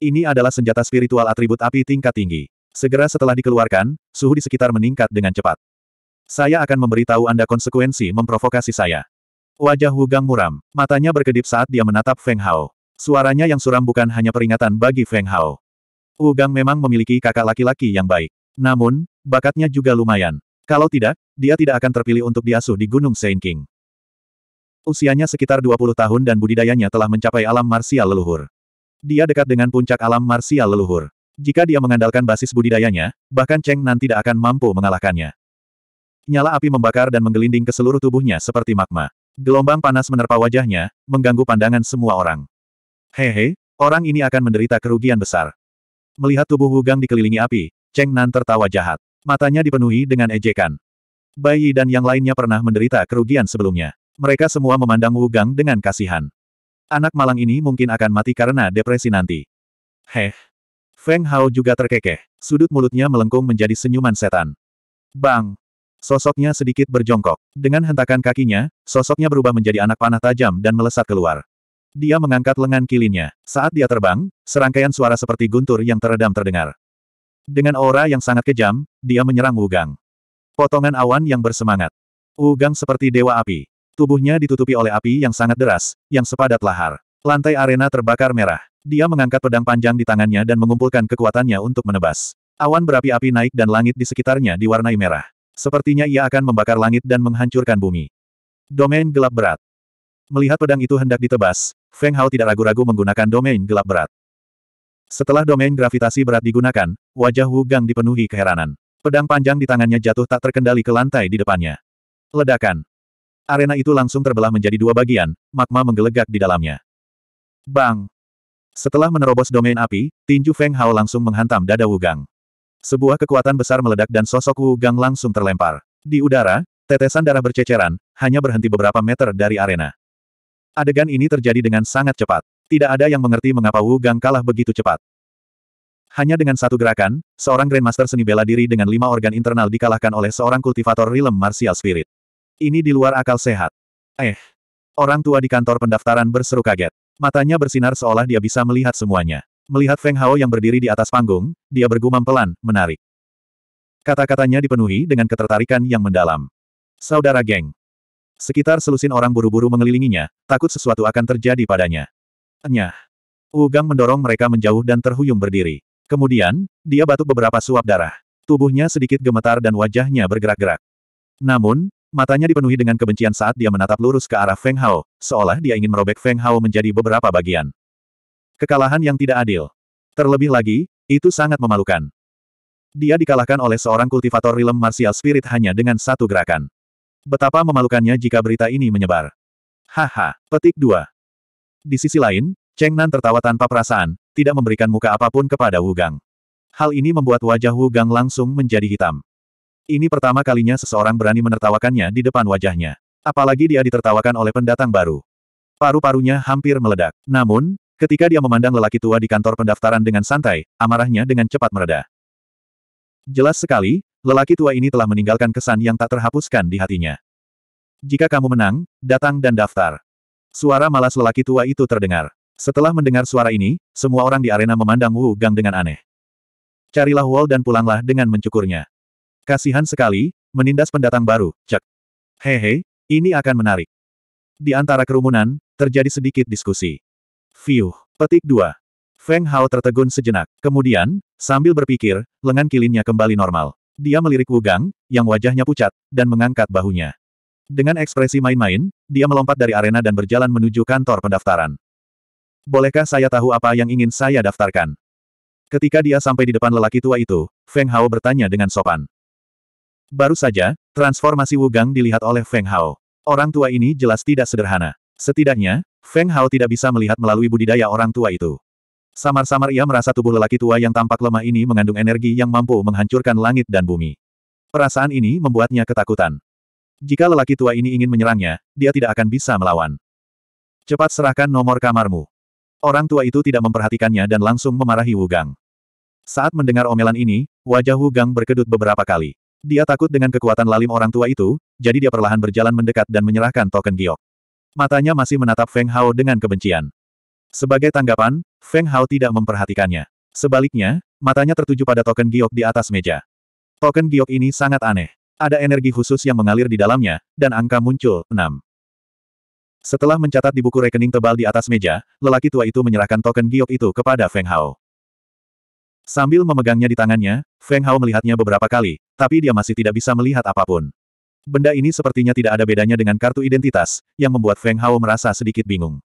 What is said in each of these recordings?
Ini adalah senjata spiritual atribut api tingkat tinggi. Segera setelah dikeluarkan, suhu di sekitar meningkat dengan cepat. Saya akan memberitahu Anda konsekuensi memprovokasi saya. Wajah Hugang muram, matanya berkedip saat dia menatap Feng Hao. Suaranya yang suram bukan hanya peringatan bagi Feng Hao. Hugang memang memiliki kakak laki-laki yang baik. Namun, bakatnya juga lumayan. Kalau tidak, dia tidak akan terpilih untuk diasuh di Gunung Saint King. Usianya sekitar 20 tahun dan budidayanya telah mencapai alam marsial leluhur. Dia dekat dengan puncak alam marsial leluhur. Jika dia mengandalkan basis budidayanya, bahkan Cheng Nan tidak akan mampu mengalahkannya. Nyala api membakar dan menggelinding ke seluruh tubuhnya seperti magma. Gelombang panas menerpa wajahnya, mengganggu pandangan semua orang. Hehe, orang ini akan menderita kerugian besar. Melihat tubuh Hugang dikelilingi api, Cheng Nan tertawa jahat. Matanya dipenuhi dengan ejekan. Bayi dan yang lainnya pernah menderita kerugian sebelumnya. Mereka semua memandang Wu Gang dengan kasihan. Anak malang ini mungkin akan mati karena depresi nanti. Heh. Feng Hao juga terkekeh. Sudut mulutnya melengkung menjadi senyuman setan. Bang! Sosoknya sedikit berjongkok. Dengan hentakan kakinya, sosoknya berubah menjadi anak panah tajam dan melesat keluar. Dia mengangkat lengan kilinnya. Saat dia terbang, serangkaian suara seperti guntur yang teredam terdengar. Dengan aura yang sangat kejam, dia menyerang Wu Gang. Potongan awan yang bersemangat. Wu Gang seperti dewa api. Tubuhnya ditutupi oleh api yang sangat deras, yang sepadat lahar. Lantai arena terbakar merah. Dia mengangkat pedang panjang di tangannya dan mengumpulkan kekuatannya untuk menebas. Awan berapi-api naik dan langit di sekitarnya diwarnai merah. Sepertinya ia akan membakar langit dan menghancurkan bumi. Domain gelap berat. Melihat pedang itu hendak ditebas, Feng Hao tidak ragu-ragu menggunakan domain gelap berat. Setelah domain gravitasi berat digunakan, wajah Wu Gang dipenuhi keheranan. Pedang panjang di tangannya jatuh tak terkendali ke lantai di depannya. Ledakan. Arena itu langsung terbelah menjadi dua bagian, magma menggelegak di dalamnya. Bang! Setelah menerobos domain api, tinju Feng Hao langsung menghantam dada Wu Gang. Sebuah kekuatan besar meledak dan sosok Wu Gang langsung terlempar. Di udara, tetesan darah berceceran, hanya berhenti beberapa meter dari arena. Adegan ini terjadi dengan sangat cepat. Tidak ada yang mengerti mengapa Wu Gang kalah begitu cepat. Hanya dengan satu gerakan, seorang Grandmaster seni bela diri dengan lima organ internal dikalahkan oleh seorang kultivator Realm Martial Spirit. Ini di luar akal sehat. Eh. Orang tua di kantor pendaftaran berseru kaget. Matanya bersinar seolah dia bisa melihat semuanya. Melihat Feng Hao yang berdiri di atas panggung, dia bergumam pelan, menarik. Kata-katanya dipenuhi dengan ketertarikan yang mendalam. Saudara geng. Sekitar selusin orang buru-buru mengelilinginya, takut sesuatu akan terjadi padanya. Enyah. Ugang mendorong mereka menjauh dan terhuyung berdiri. Kemudian, dia batuk beberapa suap darah. Tubuhnya sedikit gemetar dan wajahnya bergerak-gerak. Namun, Matanya dipenuhi dengan kebencian saat dia menatap lurus ke arah Feng Hao, seolah dia ingin merobek Feng Hao menjadi beberapa bagian. Kekalahan yang tidak adil. Terlebih lagi, itu sangat memalukan. Dia dikalahkan oleh seorang kultivator rilem martial spirit hanya dengan satu gerakan. Betapa memalukannya jika berita ini menyebar. Haha, petik dua. Di sisi lain, Cheng Nan tertawa tanpa perasaan, tidak memberikan muka apapun kepada Wu Gang. Hal ini membuat wajah Wu Gang langsung menjadi hitam. Ini pertama kalinya seseorang berani menertawakannya di depan wajahnya. Apalagi dia ditertawakan oleh pendatang baru. Paru-parunya hampir meledak. Namun, ketika dia memandang lelaki tua di kantor pendaftaran dengan santai, amarahnya dengan cepat mereda. Jelas sekali, lelaki tua ini telah meninggalkan kesan yang tak terhapuskan di hatinya. Jika kamu menang, datang dan daftar. Suara malas lelaki tua itu terdengar. Setelah mendengar suara ini, semua orang di arena memandang Wu Gang dengan aneh. Carilah Wall dan pulanglah dengan mencukurnya. Kasihan sekali, menindas pendatang baru, cek. Hehe, ini akan menarik. Di antara kerumunan, terjadi sedikit diskusi. Fiuh, petik 2. Feng Hao tertegun sejenak. Kemudian, sambil berpikir, lengan kilinnya kembali normal. Dia melirik Wu Gang, yang wajahnya pucat, dan mengangkat bahunya. Dengan ekspresi main-main, dia melompat dari arena dan berjalan menuju kantor pendaftaran. Bolehkah saya tahu apa yang ingin saya daftarkan? Ketika dia sampai di depan lelaki tua itu, Feng Hao bertanya dengan sopan. Baru saja, transformasi Wugang dilihat oleh Feng Hao. Orang tua ini jelas tidak sederhana. Setidaknya, Feng Hao tidak bisa melihat melalui budidaya orang tua itu. Samar-samar ia merasa tubuh lelaki tua yang tampak lemah ini mengandung energi yang mampu menghancurkan langit dan bumi. Perasaan ini membuatnya ketakutan. Jika lelaki tua ini ingin menyerangnya, dia tidak akan bisa melawan. Cepat serahkan nomor kamarmu. Orang tua itu tidak memperhatikannya dan langsung memarahi Wugang. Saat mendengar omelan ini, wajah Wugang berkedut beberapa kali. Dia takut dengan kekuatan lalim orang tua itu, jadi dia perlahan berjalan mendekat dan menyerahkan token giok. Matanya masih menatap Feng Hao dengan kebencian. Sebagai tanggapan, Feng Hao tidak memperhatikannya. Sebaliknya, matanya tertuju pada token giok di atas meja. Token giok ini sangat aneh. Ada energi khusus yang mengalir di dalamnya, dan angka muncul, 6. Setelah mencatat di buku rekening tebal di atas meja, lelaki tua itu menyerahkan token giok itu kepada Feng Hao. Sambil memegangnya di tangannya, Feng Hao melihatnya beberapa kali, tapi dia masih tidak bisa melihat apapun. Benda ini sepertinya tidak ada bedanya dengan kartu identitas, yang membuat Feng Hao merasa sedikit bingung.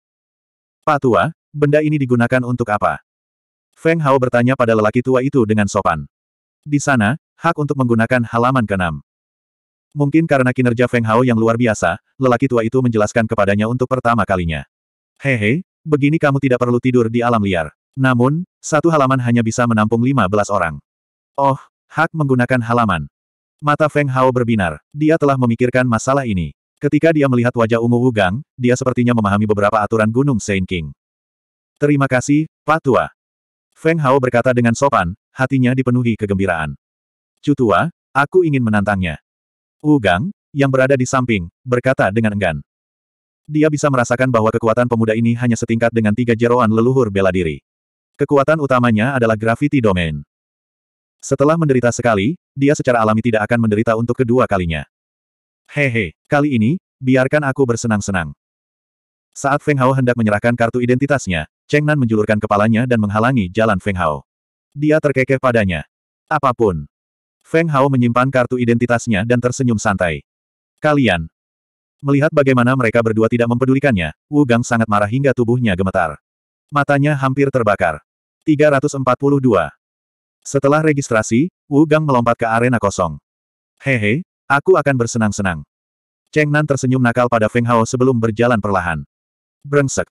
Pak Tua, benda ini digunakan untuk apa? Feng Hao bertanya pada lelaki tua itu dengan sopan. Di sana, hak untuk menggunakan halaman keenam. Mungkin karena kinerja Feng Hao yang luar biasa, lelaki tua itu menjelaskan kepadanya untuk pertama kalinya. Hehe, begini kamu tidak perlu tidur di alam liar. Namun, satu halaman hanya bisa menampung 15 orang. Oh, Hak menggunakan halaman. Mata Feng Hao berbinar. Dia telah memikirkan masalah ini. Ketika dia melihat wajah ungu Wugang, dia sepertinya memahami beberapa aturan Gunung Saint King. Terima kasih, Pak Tua. Feng Hao berkata dengan sopan, hatinya dipenuhi kegembiraan. Cutua, aku ingin menantangnya. Wugang, yang berada di samping, berkata dengan enggan. Dia bisa merasakan bahwa kekuatan pemuda ini hanya setingkat dengan tiga jeroan leluhur bela diri. Kekuatan utamanya adalah Gravity Domain. Setelah menderita sekali, dia secara alami tidak akan menderita untuk kedua kalinya. Hehe, kali ini, biarkan aku bersenang-senang. Saat Feng Hao hendak menyerahkan kartu identitasnya, Cheng Nan menjulurkan kepalanya dan menghalangi jalan Feng Hao. Dia terkekeh padanya. Apapun. Feng Hao menyimpan kartu identitasnya dan tersenyum santai. Kalian. Melihat bagaimana mereka berdua tidak mempedulikannya, Wu Gang sangat marah hingga tubuhnya gemetar. Matanya hampir terbakar. 342. Setelah registrasi, Wu Gang melompat ke arena kosong. Hehe, aku akan bersenang-senang. Cheng Nan tersenyum nakal pada Feng Hao sebelum berjalan perlahan. Brengsek.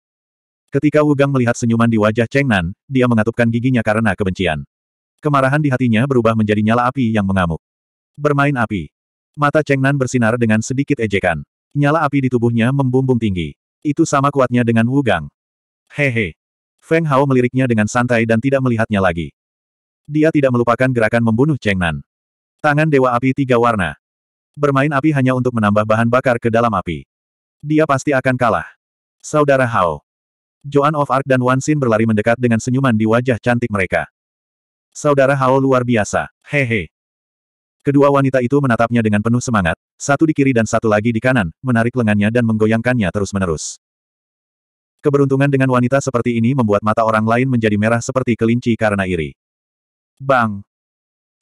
Ketika Wu Gang melihat senyuman di wajah Cheng Nan, dia mengatupkan giginya karena kebencian. Kemarahan di hatinya berubah menjadi nyala api yang mengamuk. Bermain api. Mata Cheng Nan bersinar dengan sedikit ejekan. Nyala api di tubuhnya membumbung tinggi. Itu sama kuatnya dengan Wu Gang. Hehe. Feng Hao meliriknya dengan santai dan tidak melihatnya lagi. Dia tidak melupakan gerakan membunuh Cheng Nan. Tangan Dewa Api tiga warna. Bermain api hanya untuk menambah bahan bakar ke dalam api. Dia pasti akan kalah. Saudara Hao. Joan of Arc dan Wan Xin berlari mendekat dengan senyuman di wajah cantik mereka. Saudara Hao luar biasa. Hehe. Kedua wanita itu menatapnya dengan penuh semangat, satu di kiri dan satu lagi di kanan, menarik lengannya dan menggoyangkannya terus-menerus. Keberuntungan dengan wanita seperti ini membuat mata orang lain menjadi merah seperti kelinci karena iri. Bang!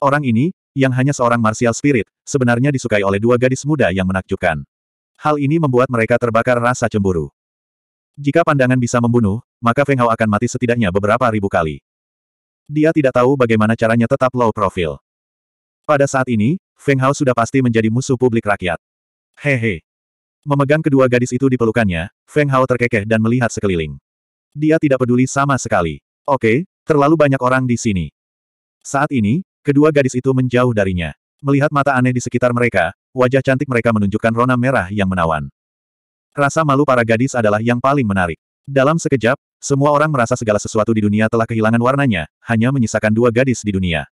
Orang ini, yang hanya seorang martial spirit, sebenarnya disukai oleh dua gadis muda yang menakjubkan. Hal ini membuat mereka terbakar rasa cemburu. Jika pandangan bisa membunuh, maka Feng Hao akan mati setidaknya beberapa ribu kali. Dia tidak tahu bagaimana caranya tetap low profile. Pada saat ini, Feng Hao sudah pasti menjadi musuh publik rakyat. Hehe. Memegang kedua gadis itu di pelukannya, Feng Hao terkekeh dan melihat sekeliling. Dia tidak peduli sama sekali. Oke, terlalu banyak orang di sini. Saat ini, kedua gadis itu menjauh darinya. Melihat mata aneh di sekitar mereka, wajah cantik mereka menunjukkan rona merah yang menawan. Rasa malu para gadis adalah yang paling menarik. Dalam sekejap, semua orang merasa segala sesuatu di dunia telah kehilangan warnanya, hanya menyisakan dua gadis di dunia.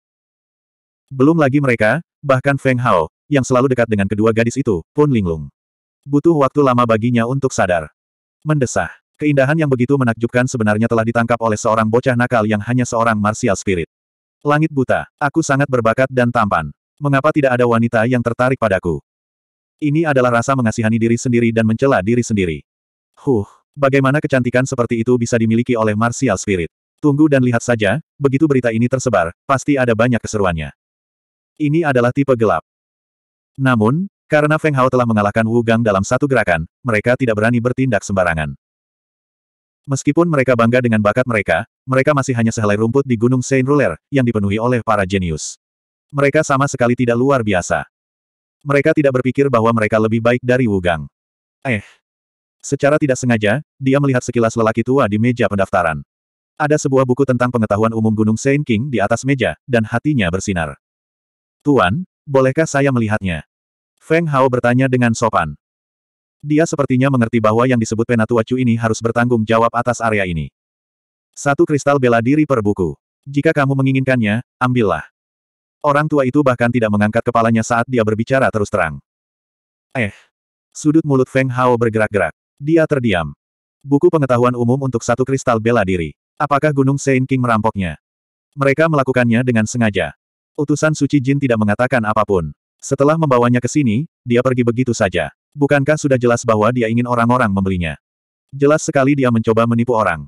Belum lagi mereka, bahkan Feng Hao, yang selalu dekat dengan kedua gadis itu, pun linglung. Butuh waktu lama baginya untuk sadar. Mendesah. Keindahan yang begitu menakjubkan sebenarnya telah ditangkap oleh seorang bocah nakal yang hanya seorang martial spirit. Langit buta, aku sangat berbakat dan tampan. Mengapa tidak ada wanita yang tertarik padaku? Ini adalah rasa mengasihani diri sendiri dan mencela diri sendiri. Huh, bagaimana kecantikan seperti itu bisa dimiliki oleh martial spirit? Tunggu dan lihat saja, begitu berita ini tersebar, pasti ada banyak keseruannya. Ini adalah tipe gelap. Namun, karena Feng Hao telah mengalahkan Wu Gang dalam satu gerakan, mereka tidak berani bertindak sembarangan. Meskipun mereka bangga dengan bakat mereka, mereka masih hanya sehelai rumput di Gunung Saint Ruler, yang dipenuhi oleh para jenius. Mereka sama sekali tidak luar biasa. Mereka tidak berpikir bahwa mereka lebih baik dari Wu Gang. Eh. Secara tidak sengaja, dia melihat sekilas lelaki tua di meja pendaftaran. Ada sebuah buku tentang pengetahuan umum Gunung Saint King di atas meja, dan hatinya bersinar. Tuan, bolehkah saya melihatnya? Feng Hao bertanya dengan sopan. Dia sepertinya mengerti bahwa yang disebut Penatua Chu ini harus bertanggung jawab atas area ini. Satu kristal bela diri per buku. Jika kamu menginginkannya, ambillah. Orang tua itu bahkan tidak mengangkat kepalanya saat dia berbicara terus terang. Eh. Sudut mulut Feng Hao bergerak-gerak. Dia terdiam. Buku pengetahuan umum untuk satu kristal bela diri. Apakah Gunung Sein King merampoknya? Mereka melakukannya dengan sengaja. Utusan Suci Jin tidak mengatakan apapun. Setelah membawanya ke sini, dia pergi begitu saja. Bukankah sudah jelas bahwa dia ingin orang-orang membelinya? Jelas sekali dia mencoba menipu orang.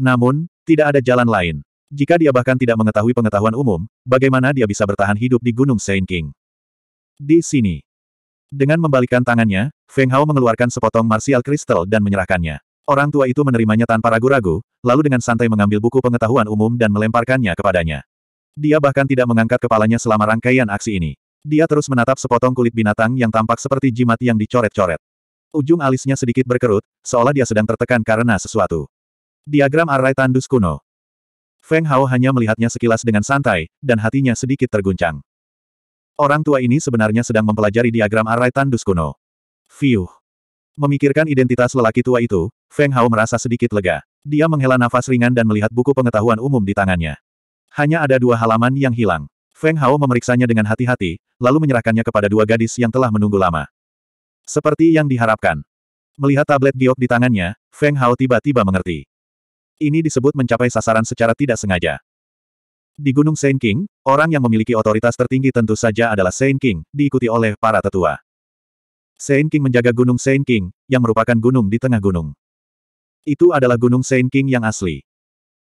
Namun, tidak ada jalan lain. Jika dia bahkan tidak mengetahui pengetahuan umum, bagaimana dia bisa bertahan hidup di Gunung Saint King? Di sini. Dengan membalikkan tangannya, Feng Hao mengeluarkan sepotong martial kristal dan menyerahkannya. Orang tua itu menerimanya tanpa ragu-ragu, lalu dengan santai mengambil buku pengetahuan umum dan melemparkannya kepadanya. Dia bahkan tidak mengangkat kepalanya selama rangkaian aksi ini. Dia terus menatap sepotong kulit binatang yang tampak seperti jimat yang dicoret-coret. Ujung alisnya sedikit berkerut, seolah dia sedang tertekan karena sesuatu. Diagram arai tandus kuno. Feng Hao hanya melihatnya sekilas dengan santai, dan hatinya sedikit terguncang. Orang tua ini sebenarnya sedang mempelajari diagram arai tandus kuno. Fiuh. Memikirkan identitas lelaki tua itu, Feng Hao merasa sedikit lega. Dia menghela nafas ringan dan melihat buku pengetahuan umum di tangannya. Hanya ada dua halaman yang hilang. Feng Hao memeriksanya dengan hati-hati, lalu menyerahkannya kepada dua gadis yang telah menunggu lama. Seperti yang diharapkan. Melihat tablet giok di tangannya, Feng Hao tiba-tiba mengerti. Ini disebut mencapai sasaran secara tidak sengaja. Di Gunung Saint King, orang yang memiliki otoritas tertinggi tentu saja adalah Saint King, diikuti oleh para tetua. Saint King menjaga Gunung Saint King, yang merupakan gunung di tengah gunung. Itu adalah Gunung Saint King yang asli.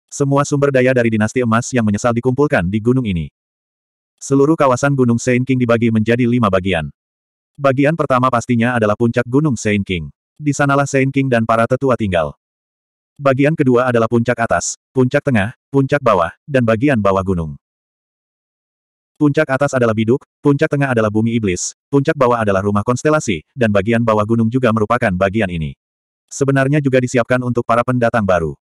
Semua sumber daya dari dinasti emas yang menyesal dikumpulkan di gunung ini. Seluruh kawasan Gunung Saint King dibagi menjadi lima bagian. Bagian pertama pastinya adalah puncak Gunung Saint King. Di sanalah Saint King dan para tetua tinggal. Bagian kedua adalah puncak atas, puncak tengah, puncak bawah, dan bagian bawah gunung. Puncak atas adalah biduk, puncak tengah adalah bumi iblis, puncak bawah adalah rumah konstelasi, dan bagian bawah gunung juga merupakan bagian ini. Sebenarnya juga disiapkan untuk para pendatang baru.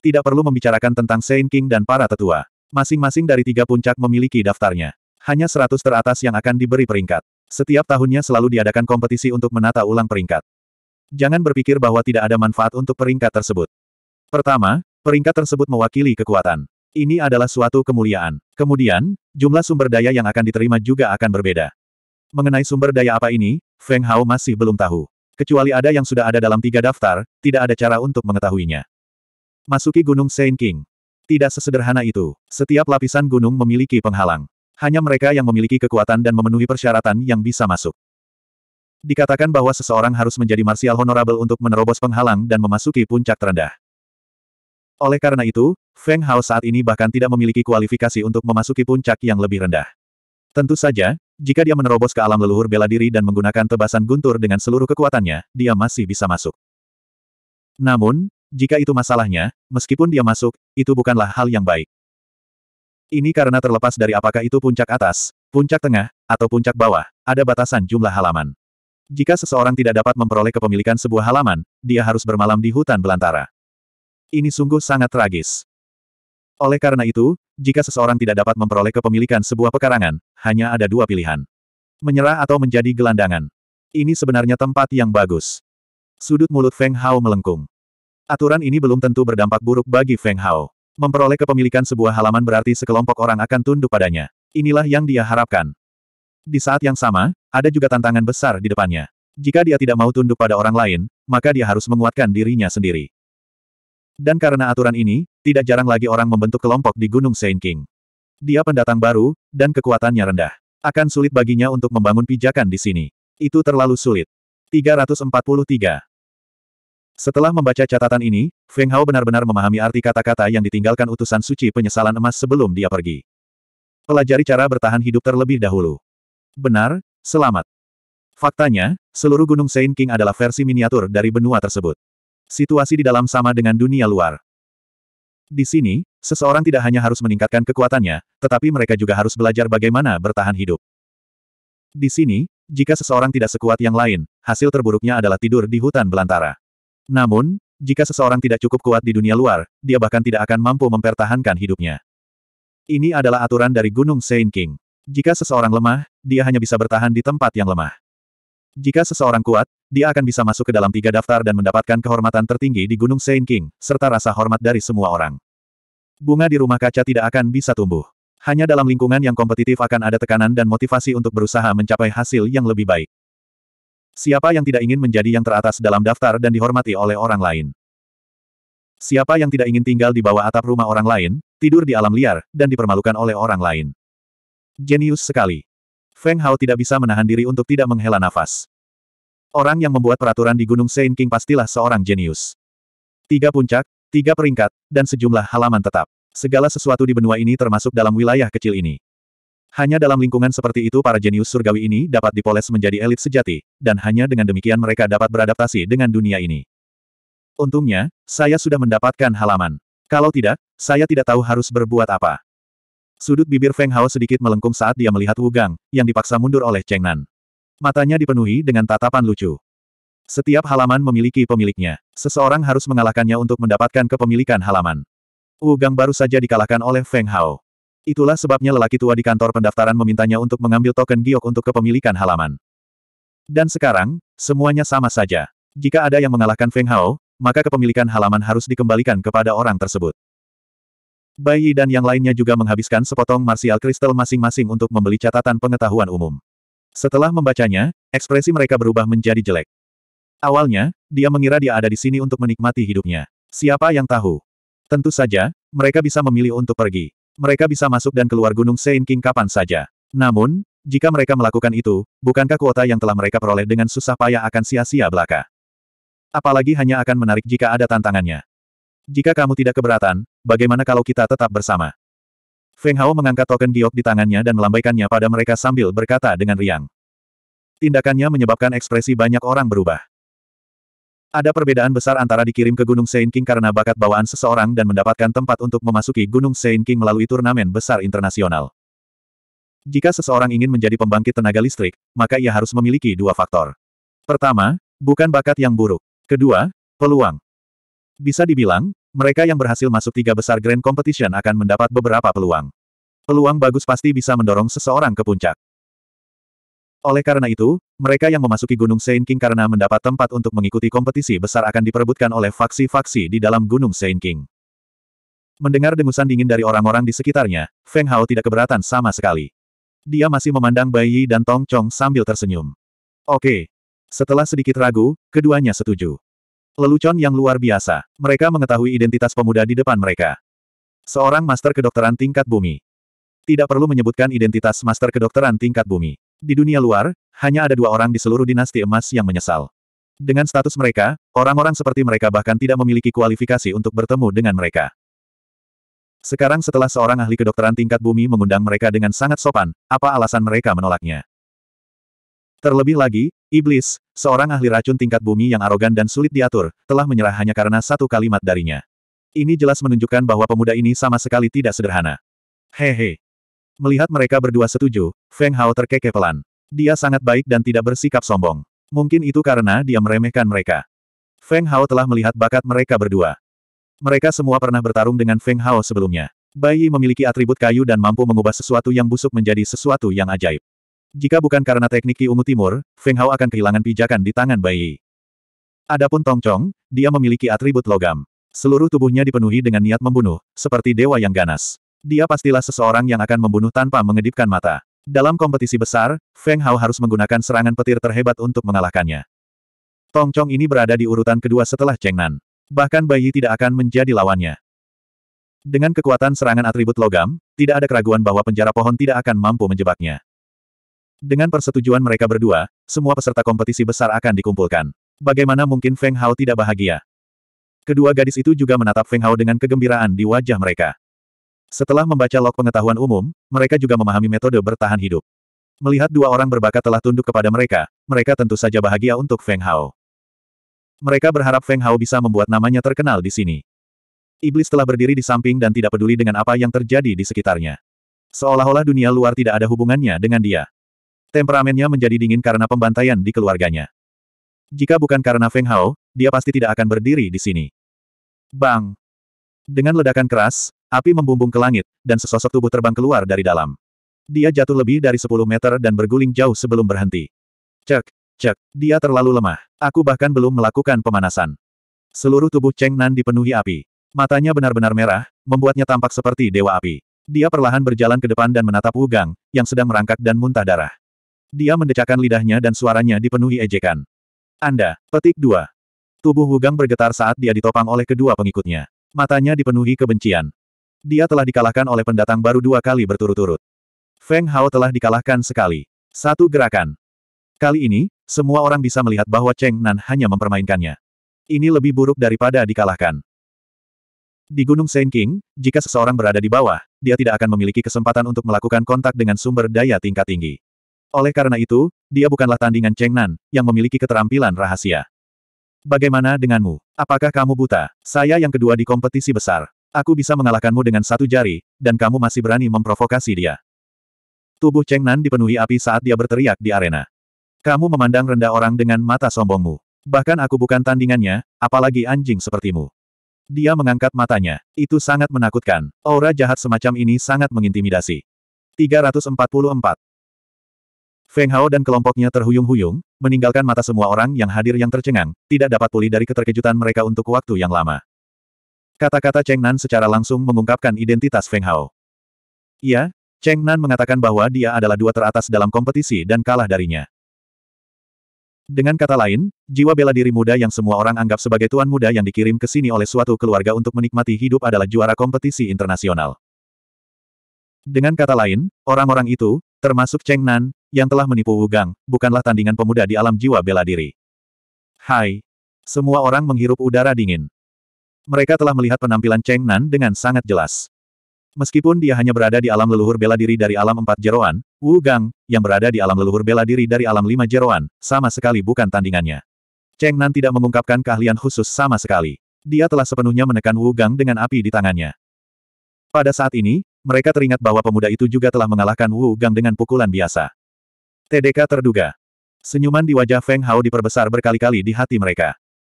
Tidak perlu membicarakan tentang Saint King dan para tetua. Masing-masing dari tiga puncak memiliki daftarnya. Hanya seratus teratas yang akan diberi peringkat. Setiap tahunnya selalu diadakan kompetisi untuk menata ulang peringkat. Jangan berpikir bahwa tidak ada manfaat untuk peringkat tersebut. Pertama, peringkat tersebut mewakili kekuatan. Ini adalah suatu kemuliaan. Kemudian, jumlah sumber daya yang akan diterima juga akan berbeda. Mengenai sumber daya apa ini, Feng Hao masih belum tahu. Kecuali ada yang sudah ada dalam tiga daftar, tidak ada cara untuk mengetahuinya. Masuki Gunung Saint King. Tidak sesederhana itu. Setiap lapisan gunung memiliki penghalang. Hanya mereka yang memiliki kekuatan dan memenuhi persyaratan yang bisa masuk. Dikatakan bahwa seseorang harus menjadi Martial honorable untuk menerobos penghalang dan memasuki puncak terendah. Oleh karena itu, Feng Hao saat ini bahkan tidak memiliki kualifikasi untuk memasuki puncak yang lebih rendah. Tentu saja, jika dia menerobos ke alam leluhur bela diri dan menggunakan tebasan guntur dengan seluruh kekuatannya, dia masih bisa masuk. Namun, jika itu masalahnya, meskipun dia masuk, itu bukanlah hal yang baik. Ini karena terlepas dari apakah itu puncak atas, puncak tengah, atau puncak bawah, ada batasan jumlah halaman. Jika seseorang tidak dapat memperoleh kepemilikan sebuah halaman, dia harus bermalam di hutan belantara. Ini sungguh sangat tragis. Oleh karena itu, jika seseorang tidak dapat memperoleh kepemilikan sebuah pekarangan, hanya ada dua pilihan. Menyerah atau menjadi gelandangan. Ini sebenarnya tempat yang bagus. Sudut mulut Feng Hao melengkung. Aturan ini belum tentu berdampak buruk bagi Feng Hao. Memperoleh kepemilikan sebuah halaman berarti sekelompok orang akan tunduk padanya. Inilah yang dia harapkan. Di saat yang sama, ada juga tantangan besar di depannya. Jika dia tidak mau tunduk pada orang lain, maka dia harus menguatkan dirinya sendiri. Dan karena aturan ini, tidak jarang lagi orang membentuk kelompok di Gunung Saint King. Dia pendatang baru, dan kekuatannya rendah. Akan sulit baginya untuk membangun pijakan di sini. Itu terlalu sulit. 343. Setelah membaca catatan ini, Feng Hao benar-benar memahami arti kata-kata yang ditinggalkan utusan suci penyesalan emas sebelum dia pergi. Pelajari cara bertahan hidup terlebih dahulu. Benar, selamat. Faktanya, seluruh Gunung Saint King adalah versi miniatur dari benua tersebut. Situasi di dalam sama dengan dunia luar. Di sini, seseorang tidak hanya harus meningkatkan kekuatannya, tetapi mereka juga harus belajar bagaimana bertahan hidup. Di sini, jika seseorang tidak sekuat yang lain, hasil terburuknya adalah tidur di hutan belantara. Namun, jika seseorang tidak cukup kuat di dunia luar, dia bahkan tidak akan mampu mempertahankan hidupnya. Ini adalah aturan dari Gunung Saint King. Jika seseorang lemah, dia hanya bisa bertahan di tempat yang lemah. Jika seseorang kuat, dia akan bisa masuk ke dalam tiga daftar dan mendapatkan kehormatan tertinggi di Gunung Saint King, serta rasa hormat dari semua orang. Bunga di rumah kaca tidak akan bisa tumbuh. Hanya dalam lingkungan yang kompetitif akan ada tekanan dan motivasi untuk berusaha mencapai hasil yang lebih baik. Siapa yang tidak ingin menjadi yang teratas dalam daftar dan dihormati oleh orang lain? Siapa yang tidak ingin tinggal di bawah atap rumah orang lain, tidur di alam liar, dan dipermalukan oleh orang lain? Jenius sekali. Feng Hao tidak bisa menahan diri untuk tidak menghela nafas. Orang yang membuat peraturan di Gunung Saint King pastilah seorang jenius. Tiga puncak, tiga peringkat, dan sejumlah halaman tetap. Segala sesuatu di benua ini termasuk dalam wilayah kecil ini. Hanya dalam lingkungan seperti itu para jenius surgawi ini dapat dipoles menjadi elit sejati, dan hanya dengan demikian mereka dapat beradaptasi dengan dunia ini. Untungnya, saya sudah mendapatkan halaman. Kalau tidak, saya tidak tahu harus berbuat apa. Sudut bibir Feng Hao sedikit melengkung saat dia melihat Wu Gang, yang dipaksa mundur oleh Cheng Nan. Matanya dipenuhi dengan tatapan lucu. Setiap halaman memiliki pemiliknya. Seseorang harus mengalahkannya untuk mendapatkan kepemilikan halaman. Wu Gang baru saja dikalahkan oleh Feng Hao. Itulah sebabnya lelaki tua di kantor pendaftaran memintanya untuk mengambil token giok untuk kepemilikan halaman. Dan sekarang, semuanya sama saja. Jika ada yang mengalahkan Feng Hao, maka kepemilikan halaman harus dikembalikan kepada orang tersebut. Bai Yi dan yang lainnya juga menghabiskan sepotong martial kristal masing-masing untuk membeli catatan pengetahuan umum. Setelah membacanya, ekspresi mereka berubah menjadi jelek. Awalnya, dia mengira dia ada di sini untuk menikmati hidupnya. Siapa yang tahu? Tentu saja, mereka bisa memilih untuk pergi. Mereka bisa masuk dan keluar Gunung Saint King kapan saja. Namun, jika mereka melakukan itu, bukankah kuota yang telah mereka peroleh dengan susah payah akan sia-sia belaka? Apalagi hanya akan menarik jika ada tantangannya. Jika kamu tidak keberatan, bagaimana kalau kita tetap bersama? Feng Hao mengangkat token giok di tangannya dan melambaikannya pada mereka sambil berkata dengan riang. Tindakannya menyebabkan ekspresi banyak orang berubah. Ada perbedaan besar antara dikirim ke Gunung Sein King karena bakat bawaan seseorang dan mendapatkan tempat untuk memasuki Gunung Sein King melalui turnamen besar internasional. Jika seseorang ingin menjadi pembangkit tenaga listrik, maka ia harus memiliki dua faktor. Pertama, bukan bakat yang buruk. Kedua, peluang. Bisa dibilang, mereka yang berhasil masuk tiga besar Grand Competition akan mendapat beberapa peluang. Peluang bagus pasti bisa mendorong seseorang ke puncak. Oleh karena itu, mereka yang memasuki Gunung Saint King karena mendapat tempat untuk mengikuti kompetisi besar akan diperebutkan oleh faksi-faksi di dalam Gunung Saint King. Mendengar dengusan dingin dari orang-orang di sekitarnya, Feng Hao tidak keberatan sama sekali. Dia masih memandang Bai Yi dan Tong Chong sambil tersenyum. Oke. Setelah sedikit ragu, keduanya setuju. Lelucon yang luar biasa. Mereka mengetahui identitas pemuda di depan mereka. Seorang master kedokteran tingkat bumi. Tidak perlu menyebutkan identitas master kedokteran tingkat bumi. Di dunia luar, hanya ada dua orang di seluruh dinasti emas yang menyesal. Dengan status mereka, orang-orang seperti mereka bahkan tidak memiliki kualifikasi untuk bertemu dengan mereka. Sekarang setelah seorang ahli kedokteran tingkat bumi mengundang mereka dengan sangat sopan, apa alasan mereka menolaknya? Terlebih lagi, Iblis, seorang ahli racun tingkat bumi yang arogan dan sulit diatur, telah menyerah hanya karena satu kalimat darinya. Ini jelas menunjukkan bahwa pemuda ini sama sekali tidak sederhana. Hehe. Melihat mereka berdua setuju, Feng Hao terkekeh pelan. Dia sangat baik dan tidak bersikap sombong. Mungkin itu karena dia meremehkan mereka. Feng Hao telah melihat bakat mereka berdua. Mereka semua pernah bertarung dengan Feng Hao sebelumnya. Bai Yi memiliki atribut kayu dan mampu mengubah sesuatu yang busuk menjadi sesuatu yang ajaib. Jika bukan karena teknik Ki Ungu Timur, Feng Hao akan kehilangan pijakan di tangan Bai Yi. Adapun Tong Chong, dia memiliki atribut logam. Seluruh tubuhnya dipenuhi dengan niat membunuh, seperti dewa yang ganas. Dia pastilah seseorang yang akan membunuh tanpa mengedipkan mata. Dalam kompetisi besar, Feng Hao harus menggunakan serangan petir terhebat untuk mengalahkannya. Tong Chong ini berada di urutan kedua setelah Cheng Nan. Bahkan Bayi tidak akan menjadi lawannya. Dengan kekuatan serangan atribut logam, tidak ada keraguan bahwa penjara pohon tidak akan mampu menjebaknya. Dengan persetujuan mereka berdua, semua peserta kompetisi besar akan dikumpulkan. Bagaimana mungkin Feng Hao tidak bahagia? Kedua gadis itu juga menatap Feng Hao dengan kegembiraan di wajah mereka. Setelah membaca log pengetahuan umum, mereka juga memahami metode bertahan hidup. Melihat dua orang berbakat telah tunduk kepada mereka, mereka tentu saja bahagia untuk Feng Hao. Mereka berharap Feng Hao bisa membuat namanya terkenal di sini. Iblis telah berdiri di samping dan tidak peduli dengan apa yang terjadi di sekitarnya. Seolah-olah dunia luar tidak ada hubungannya dengan dia. Temperamennya menjadi dingin karena pembantaian di keluarganya. Jika bukan karena Feng Hao, dia pasti tidak akan berdiri di sini. Bang! Dengan ledakan keras, Api membumbung ke langit, dan sesosok tubuh terbang keluar dari dalam. Dia jatuh lebih dari 10 meter dan berguling jauh sebelum berhenti. Cek, cek, dia terlalu lemah. Aku bahkan belum melakukan pemanasan. Seluruh tubuh Cheng Nan dipenuhi api. Matanya benar-benar merah, membuatnya tampak seperti dewa api. Dia perlahan berjalan ke depan dan menatap Wu Gang, yang sedang merangkak dan muntah darah. Dia mendecakkan lidahnya dan suaranya dipenuhi ejekan. Anda, petik dua. Tubuh Wu Gang bergetar saat dia ditopang oleh kedua pengikutnya. Matanya dipenuhi kebencian. Dia telah dikalahkan oleh pendatang baru dua kali berturut-turut. Feng Hao telah dikalahkan sekali. Satu gerakan. Kali ini, semua orang bisa melihat bahwa Cheng Nan hanya mempermainkannya. Ini lebih buruk daripada dikalahkan. Di Gunung Saint King, jika seseorang berada di bawah, dia tidak akan memiliki kesempatan untuk melakukan kontak dengan sumber daya tingkat tinggi. Oleh karena itu, dia bukanlah tandingan Cheng Nan, yang memiliki keterampilan rahasia. Bagaimana denganmu? Apakah kamu buta? Saya yang kedua di kompetisi besar. Aku bisa mengalahkanmu dengan satu jari, dan kamu masih berani memprovokasi dia. Tubuh Cheng Nan dipenuhi api saat dia berteriak di arena. Kamu memandang rendah orang dengan mata sombongmu. Bahkan aku bukan tandingannya, apalagi anjing sepertimu. Dia mengangkat matanya. Itu sangat menakutkan. Aura jahat semacam ini sangat mengintimidasi. 344. Feng Hao dan kelompoknya terhuyung-huyung, meninggalkan mata semua orang yang hadir yang tercengang, tidak dapat pulih dari keterkejutan mereka untuk waktu yang lama. Kata-kata Cheng Nan secara langsung mengungkapkan identitas Feng Hao. Iya, Cheng Nan mengatakan bahwa dia adalah dua teratas dalam kompetisi dan kalah darinya. Dengan kata lain, jiwa bela diri muda yang semua orang anggap sebagai tuan muda yang dikirim ke sini oleh suatu keluarga untuk menikmati hidup adalah juara kompetisi internasional. Dengan kata lain, orang-orang itu, termasuk Cheng Nan, yang telah menipu Wu Gang, bukanlah tandingan pemuda di alam jiwa bela diri. Hai! Semua orang menghirup udara dingin. Mereka telah melihat penampilan Cheng Nan dengan sangat jelas. Meskipun dia hanya berada di alam leluhur bela diri dari alam empat jeroan, Wu Gang, yang berada di alam leluhur bela diri dari alam lima jeroan, sama sekali bukan tandingannya. Cheng Nan tidak mengungkapkan keahlian khusus sama sekali. Dia telah sepenuhnya menekan Wu Gang dengan api di tangannya. Pada saat ini, mereka teringat bahwa pemuda itu juga telah mengalahkan Wu Gang dengan pukulan biasa. TDK terduga. Senyuman di wajah Feng Hao diperbesar berkali-kali di hati mereka.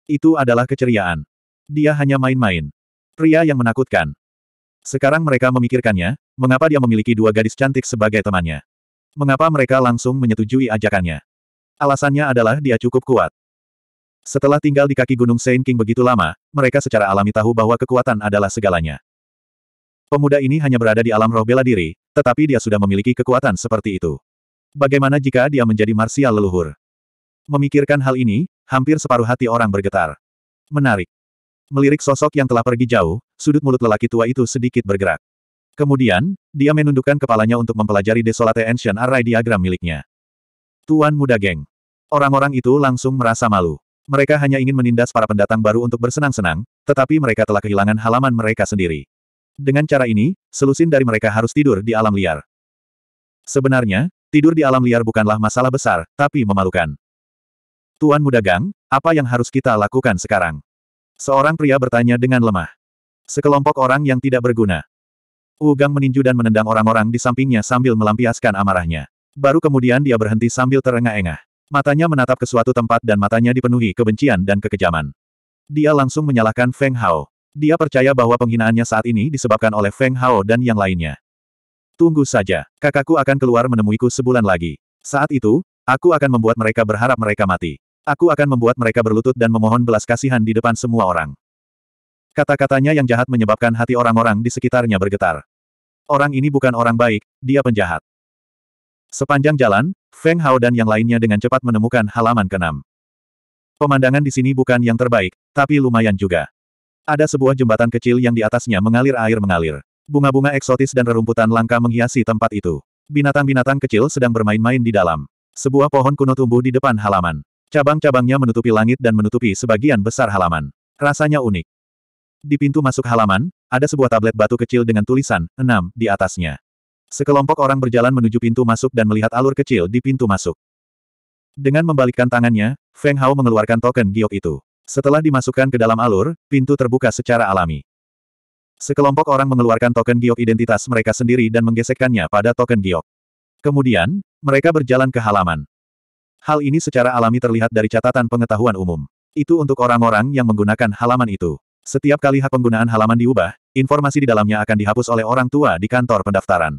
Itu adalah keceriaan. Dia hanya main-main. Pria yang menakutkan. Sekarang mereka memikirkannya, mengapa dia memiliki dua gadis cantik sebagai temannya. Mengapa mereka langsung menyetujui ajakannya. Alasannya adalah dia cukup kuat. Setelah tinggal di kaki Gunung Saint King begitu lama, mereka secara alami tahu bahwa kekuatan adalah segalanya. Pemuda ini hanya berada di alam roh bela diri, tetapi dia sudah memiliki kekuatan seperti itu. Bagaimana jika dia menjadi marsial leluhur? Memikirkan hal ini, hampir separuh hati orang bergetar. Menarik. Melirik sosok yang telah pergi jauh, sudut mulut lelaki tua itu sedikit bergerak. Kemudian, dia menundukkan kepalanya untuk mempelajari Desolate Ancient Array diagram miliknya. Tuan muda geng. Orang-orang itu langsung merasa malu. Mereka hanya ingin menindas para pendatang baru untuk bersenang-senang, tetapi mereka telah kehilangan halaman mereka sendiri. Dengan cara ini, selusin dari mereka harus tidur di alam liar. Sebenarnya, tidur di alam liar bukanlah masalah besar, tapi memalukan. Tuan Muda Gang, apa yang harus kita lakukan sekarang? Seorang pria bertanya dengan lemah. Sekelompok orang yang tidak berguna. Ugang meninju dan menendang orang-orang di sampingnya sambil melampiaskan amarahnya. Baru kemudian dia berhenti sambil terengah-engah. Matanya menatap ke suatu tempat dan matanya dipenuhi kebencian dan kekejaman. Dia langsung menyalahkan Feng Hao. Dia percaya bahwa penghinaannya saat ini disebabkan oleh Feng Hao dan yang lainnya. Tunggu saja, kakakku akan keluar menemuiku sebulan lagi. Saat itu, aku akan membuat mereka berharap mereka mati. Aku akan membuat mereka berlutut dan memohon belas kasihan di depan semua orang. Kata-katanya yang jahat menyebabkan hati orang-orang di sekitarnya bergetar. Orang ini bukan orang baik, dia penjahat. Sepanjang jalan, Feng Hao dan yang lainnya dengan cepat menemukan halaman keenam. Pemandangan di sini bukan yang terbaik, tapi lumayan juga. Ada sebuah jembatan kecil yang di atasnya mengalir air mengalir. Bunga-bunga eksotis dan rerumputan langka menghiasi tempat itu. Binatang-binatang kecil sedang bermain-main di dalam. Sebuah pohon kuno tumbuh di depan halaman. Cabang-cabangnya menutupi langit dan menutupi sebagian besar halaman. Rasanya unik. Di pintu masuk halaman, ada sebuah tablet batu kecil dengan tulisan 6 di atasnya. Sekelompok orang berjalan menuju pintu masuk dan melihat alur kecil di pintu masuk. Dengan membalikkan tangannya, Feng Hao mengeluarkan token giok itu. Setelah dimasukkan ke dalam alur, pintu terbuka secara alami. Sekelompok orang mengeluarkan token giok identitas mereka sendiri dan menggesekkannya pada token giok. Kemudian, mereka berjalan ke halaman. Hal ini secara alami terlihat dari catatan pengetahuan umum. Itu untuk orang-orang yang menggunakan halaman itu. Setiap kali hak penggunaan halaman diubah, informasi di dalamnya akan dihapus oleh orang tua di kantor pendaftaran.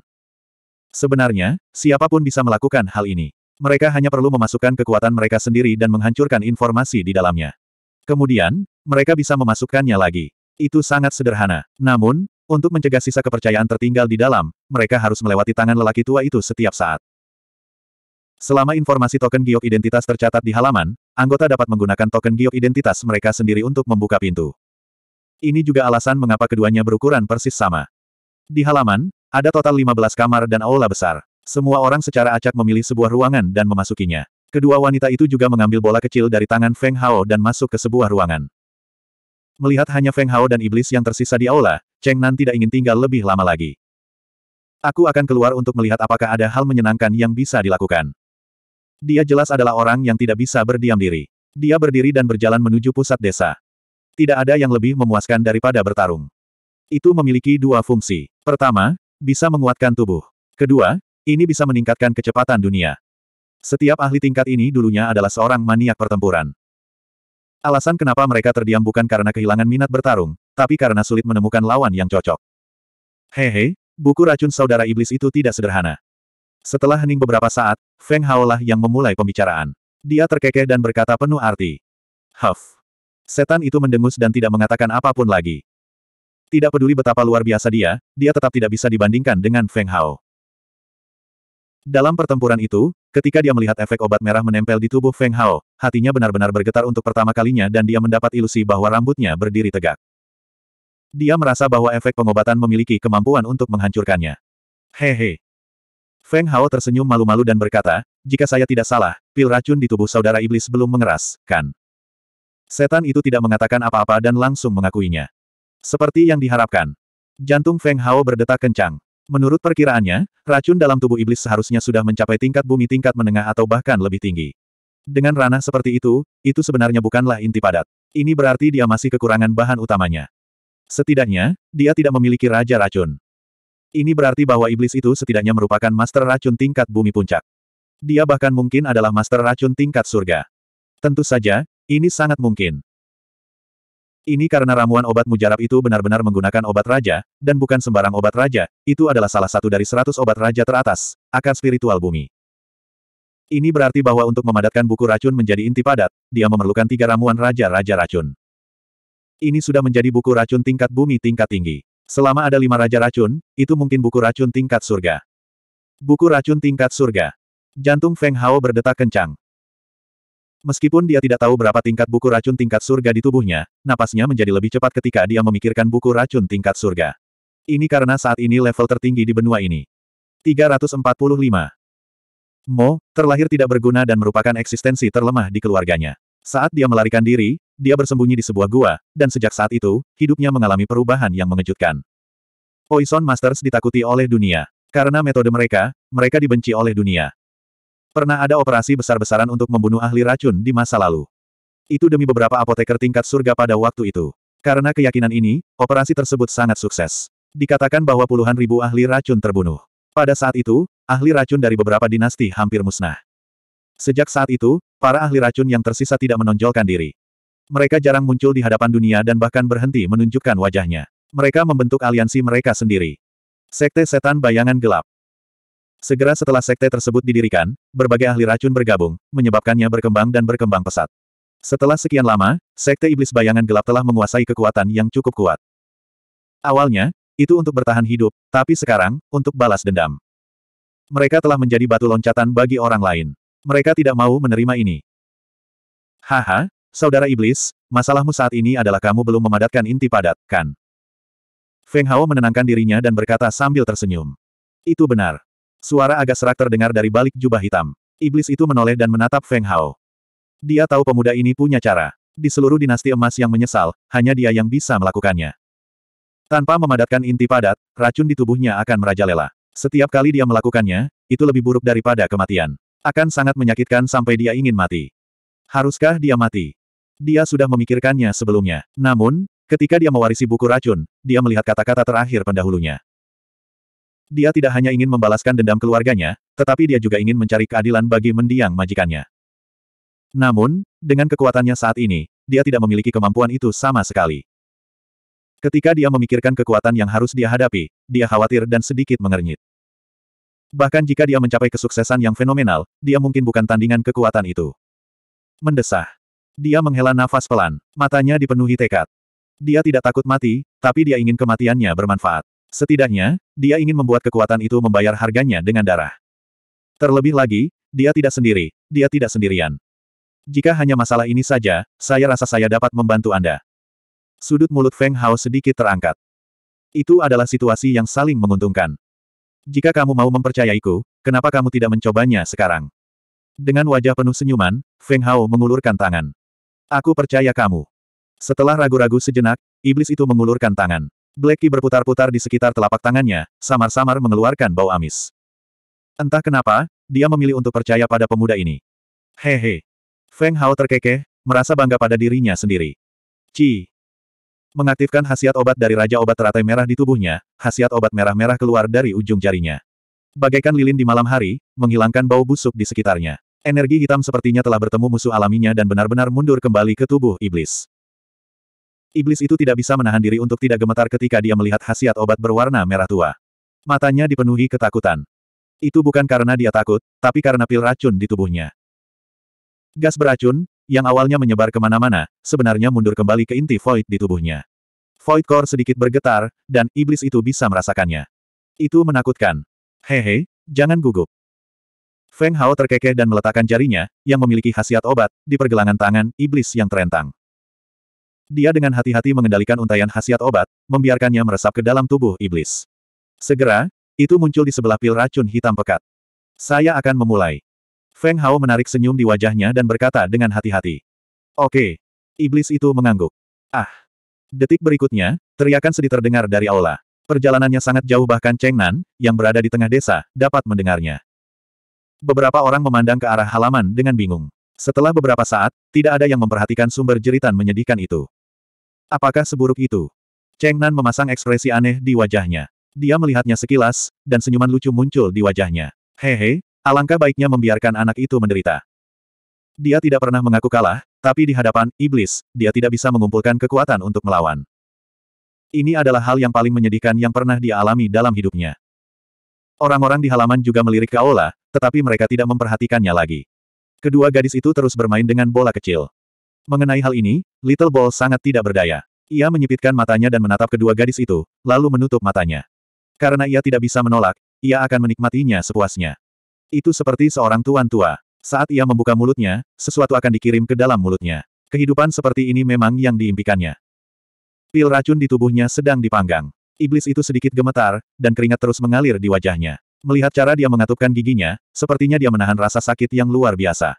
Sebenarnya, siapapun bisa melakukan hal ini. Mereka hanya perlu memasukkan kekuatan mereka sendiri dan menghancurkan informasi di dalamnya. Kemudian, mereka bisa memasukkannya lagi. Itu sangat sederhana. Namun, untuk mencegah sisa kepercayaan tertinggal di dalam, mereka harus melewati tangan lelaki tua itu setiap saat. Selama informasi token giok identitas tercatat di halaman, anggota dapat menggunakan token giok identitas mereka sendiri untuk membuka pintu. Ini juga alasan mengapa keduanya berukuran persis sama. Di halaman, ada total 15 kamar dan aula besar. Semua orang secara acak memilih sebuah ruangan dan memasukinya. Kedua wanita itu juga mengambil bola kecil dari tangan Feng Hao dan masuk ke sebuah ruangan. Melihat hanya Feng Hao dan iblis yang tersisa di aula, Cheng Nan tidak ingin tinggal lebih lama lagi. Aku akan keluar untuk melihat apakah ada hal menyenangkan yang bisa dilakukan. Dia jelas adalah orang yang tidak bisa berdiam diri. Dia berdiri dan berjalan menuju pusat desa. Tidak ada yang lebih memuaskan daripada bertarung. Itu memiliki dua fungsi. Pertama, bisa menguatkan tubuh. Kedua, ini bisa meningkatkan kecepatan dunia. Setiap ahli tingkat ini dulunya adalah seorang maniak pertempuran. Alasan kenapa mereka terdiam bukan karena kehilangan minat bertarung, tapi karena sulit menemukan lawan yang cocok. Hehe, buku racun saudara iblis itu tidak sederhana. Setelah hening beberapa saat, Feng Hao lah yang memulai pembicaraan. Dia terkekeh dan berkata penuh arti. Huff. Setan itu mendengus dan tidak mengatakan apapun lagi. Tidak peduli betapa luar biasa dia, dia tetap tidak bisa dibandingkan dengan Feng Hao. Dalam pertempuran itu, ketika dia melihat efek obat merah menempel di tubuh Feng Hao, hatinya benar-benar bergetar untuk pertama kalinya dan dia mendapat ilusi bahwa rambutnya berdiri tegak. Dia merasa bahwa efek pengobatan memiliki kemampuan untuk menghancurkannya. Hehe, Feng Hao tersenyum malu-malu dan berkata, jika saya tidak salah, pil racun di tubuh saudara iblis belum mengeras, kan? Setan itu tidak mengatakan apa-apa dan langsung mengakuinya. Seperti yang diharapkan. Jantung Feng Hao berdetak kencang. Menurut perkiraannya, racun dalam tubuh iblis seharusnya sudah mencapai tingkat bumi tingkat menengah atau bahkan lebih tinggi. Dengan ranah seperti itu, itu sebenarnya bukanlah inti padat. Ini berarti dia masih kekurangan bahan utamanya. Setidaknya, dia tidak memiliki raja racun. Ini berarti bahwa iblis itu setidaknya merupakan master racun tingkat bumi puncak. Dia bahkan mungkin adalah master racun tingkat surga. Tentu saja, ini sangat mungkin. Ini karena ramuan obat mujarab itu benar-benar menggunakan obat raja, dan bukan sembarang obat raja, itu adalah salah satu dari seratus obat raja teratas, akar spiritual bumi. Ini berarti bahwa untuk memadatkan buku racun menjadi inti padat, dia memerlukan tiga ramuan raja-raja racun. Ini sudah menjadi buku racun tingkat bumi tingkat tinggi. Selama ada lima raja racun, itu mungkin buku racun tingkat surga. Buku racun tingkat surga. Jantung Feng Hao berdetak kencang. Meskipun dia tidak tahu berapa tingkat buku racun tingkat surga di tubuhnya, napasnya menjadi lebih cepat ketika dia memikirkan buku racun tingkat surga. Ini karena saat ini level tertinggi di benua ini. 345. Mo, terlahir tidak berguna dan merupakan eksistensi terlemah di keluarganya. Saat dia melarikan diri, dia bersembunyi di sebuah gua, dan sejak saat itu, hidupnya mengalami perubahan yang mengejutkan. Poison Masters ditakuti oleh dunia. Karena metode mereka, mereka dibenci oleh dunia. Pernah ada operasi besar-besaran untuk membunuh ahli racun di masa lalu. Itu demi beberapa apoteker tingkat surga pada waktu itu. Karena keyakinan ini, operasi tersebut sangat sukses. Dikatakan bahwa puluhan ribu ahli racun terbunuh. Pada saat itu, ahli racun dari beberapa dinasti hampir musnah. Sejak saat itu, para ahli racun yang tersisa tidak menonjolkan diri. Mereka jarang muncul di hadapan dunia dan bahkan berhenti menunjukkan wajahnya. Mereka membentuk aliansi mereka sendiri. Sekte Setan Bayangan Gelap Segera setelah sekte tersebut didirikan, berbagai ahli racun bergabung, menyebabkannya berkembang dan berkembang pesat. Setelah sekian lama, sekte iblis bayangan gelap telah menguasai kekuatan yang cukup kuat. Awalnya, itu untuk bertahan hidup, tapi sekarang, untuk balas dendam. Mereka telah menjadi batu loncatan bagi orang lain. Mereka tidak mau menerima ini. Haha, Saudara Iblis, masalahmu saat ini adalah kamu belum memadatkan inti padat, kan? Feng Hao menenangkan dirinya dan berkata sambil tersenyum. Itu benar. Suara agak serak terdengar dari balik jubah hitam. Iblis itu menoleh dan menatap Feng Hao. Dia tahu pemuda ini punya cara. Di seluruh dinasti emas yang menyesal, hanya dia yang bisa melakukannya. Tanpa memadatkan inti padat, racun di tubuhnya akan merajalela. Setiap kali dia melakukannya, itu lebih buruk daripada kematian. Akan sangat menyakitkan sampai dia ingin mati. Haruskah dia mati? Dia sudah memikirkannya sebelumnya. Namun, ketika dia mewarisi buku racun, dia melihat kata-kata terakhir pendahulunya. Dia tidak hanya ingin membalaskan dendam keluarganya, tetapi dia juga ingin mencari keadilan bagi mendiang majikannya. Namun, dengan kekuatannya saat ini, dia tidak memiliki kemampuan itu sama sekali. Ketika dia memikirkan kekuatan yang harus dia hadapi, dia khawatir dan sedikit mengernyit. Bahkan jika dia mencapai kesuksesan yang fenomenal, dia mungkin bukan tandingan kekuatan itu. Mendesah. Dia menghela nafas pelan, matanya dipenuhi tekad. Dia tidak takut mati, tapi dia ingin kematiannya bermanfaat. Setidaknya, dia ingin membuat kekuatan itu membayar harganya dengan darah. Terlebih lagi, dia tidak sendiri, dia tidak sendirian. Jika hanya masalah ini saja, saya rasa saya dapat membantu Anda. Sudut mulut Feng Hao sedikit terangkat. Itu adalah situasi yang saling menguntungkan. Jika kamu mau mempercayaiku, kenapa kamu tidak mencobanya sekarang? Dengan wajah penuh senyuman, Feng Hao mengulurkan tangan. Aku percaya kamu. Setelah ragu-ragu sejenak, iblis itu mengulurkan tangan. Blacky berputar-putar di sekitar telapak tangannya, samar-samar mengeluarkan bau amis. Entah kenapa, dia memilih untuk percaya pada pemuda ini. Hehe. Feng Hao terkekeh, merasa bangga pada dirinya sendiri. Ci. Mengaktifkan khasiat obat dari Raja Obat Teratai Merah di tubuhnya, khasiat obat merah-merah keluar dari ujung jarinya. Bagaikan lilin di malam hari, menghilangkan bau busuk di sekitarnya. Energi hitam sepertinya telah bertemu musuh alaminya dan benar-benar mundur kembali ke tubuh iblis. Iblis itu tidak bisa menahan diri untuk tidak gemetar ketika dia melihat khasiat obat berwarna merah tua. Matanya dipenuhi ketakutan. Itu bukan karena dia takut, tapi karena pil racun di tubuhnya. Gas beracun, yang awalnya menyebar kemana-mana, sebenarnya mundur kembali ke inti void di tubuhnya. Void core sedikit bergetar, dan iblis itu bisa merasakannya. Itu menakutkan. Hehe, jangan gugup. Feng Hao terkekeh dan meletakkan jarinya, yang memiliki khasiat obat, di pergelangan tangan iblis yang terentang. Dia dengan hati-hati mengendalikan untaian khasiat obat, membiarkannya meresap ke dalam tubuh iblis. Segera, itu muncul di sebelah pil racun hitam pekat. Saya akan memulai. Feng Hao menarik senyum di wajahnya dan berkata dengan hati-hati. Oke. Iblis itu mengangguk. Ah. Detik berikutnya, teriakan sedih terdengar dari aula. Perjalanannya sangat jauh bahkan Cheng Nan, yang berada di tengah desa, dapat mendengarnya beberapa orang memandang ke arah halaman dengan bingung. Setelah beberapa saat, tidak ada yang memperhatikan sumber jeritan menyedihkan itu. Apakah seburuk itu? Cheng Nan memasang ekspresi aneh di wajahnya. Dia melihatnya sekilas, dan senyuman lucu muncul di wajahnya. Hehe, alangkah baiknya membiarkan anak itu menderita. Dia tidak pernah mengaku kalah, tapi di hadapan iblis, dia tidak bisa mengumpulkan kekuatan untuk melawan. Ini adalah hal yang paling menyedihkan yang pernah dia alami dalam hidupnya. Orang-orang di halaman juga melirik ke Aula, tetapi mereka tidak memperhatikannya lagi. Kedua gadis itu terus bermain dengan bola kecil. Mengenai hal ini, Little Ball sangat tidak berdaya. Ia menyipitkan matanya dan menatap kedua gadis itu, lalu menutup matanya. Karena ia tidak bisa menolak, ia akan menikmatinya sepuasnya. Itu seperti seorang tuan tua. Saat ia membuka mulutnya, sesuatu akan dikirim ke dalam mulutnya. Kehidupan seperti ini memang yang diimpikannya. Pil racun di tubuhnya sedang dipanggang. Iblis itu sedikit gemetar, dan keringat terus mengalir di wajahnya. Melihat cara dia mengatupkan giginya, sepertinya dia menahan rasa sakit yang luar biasa.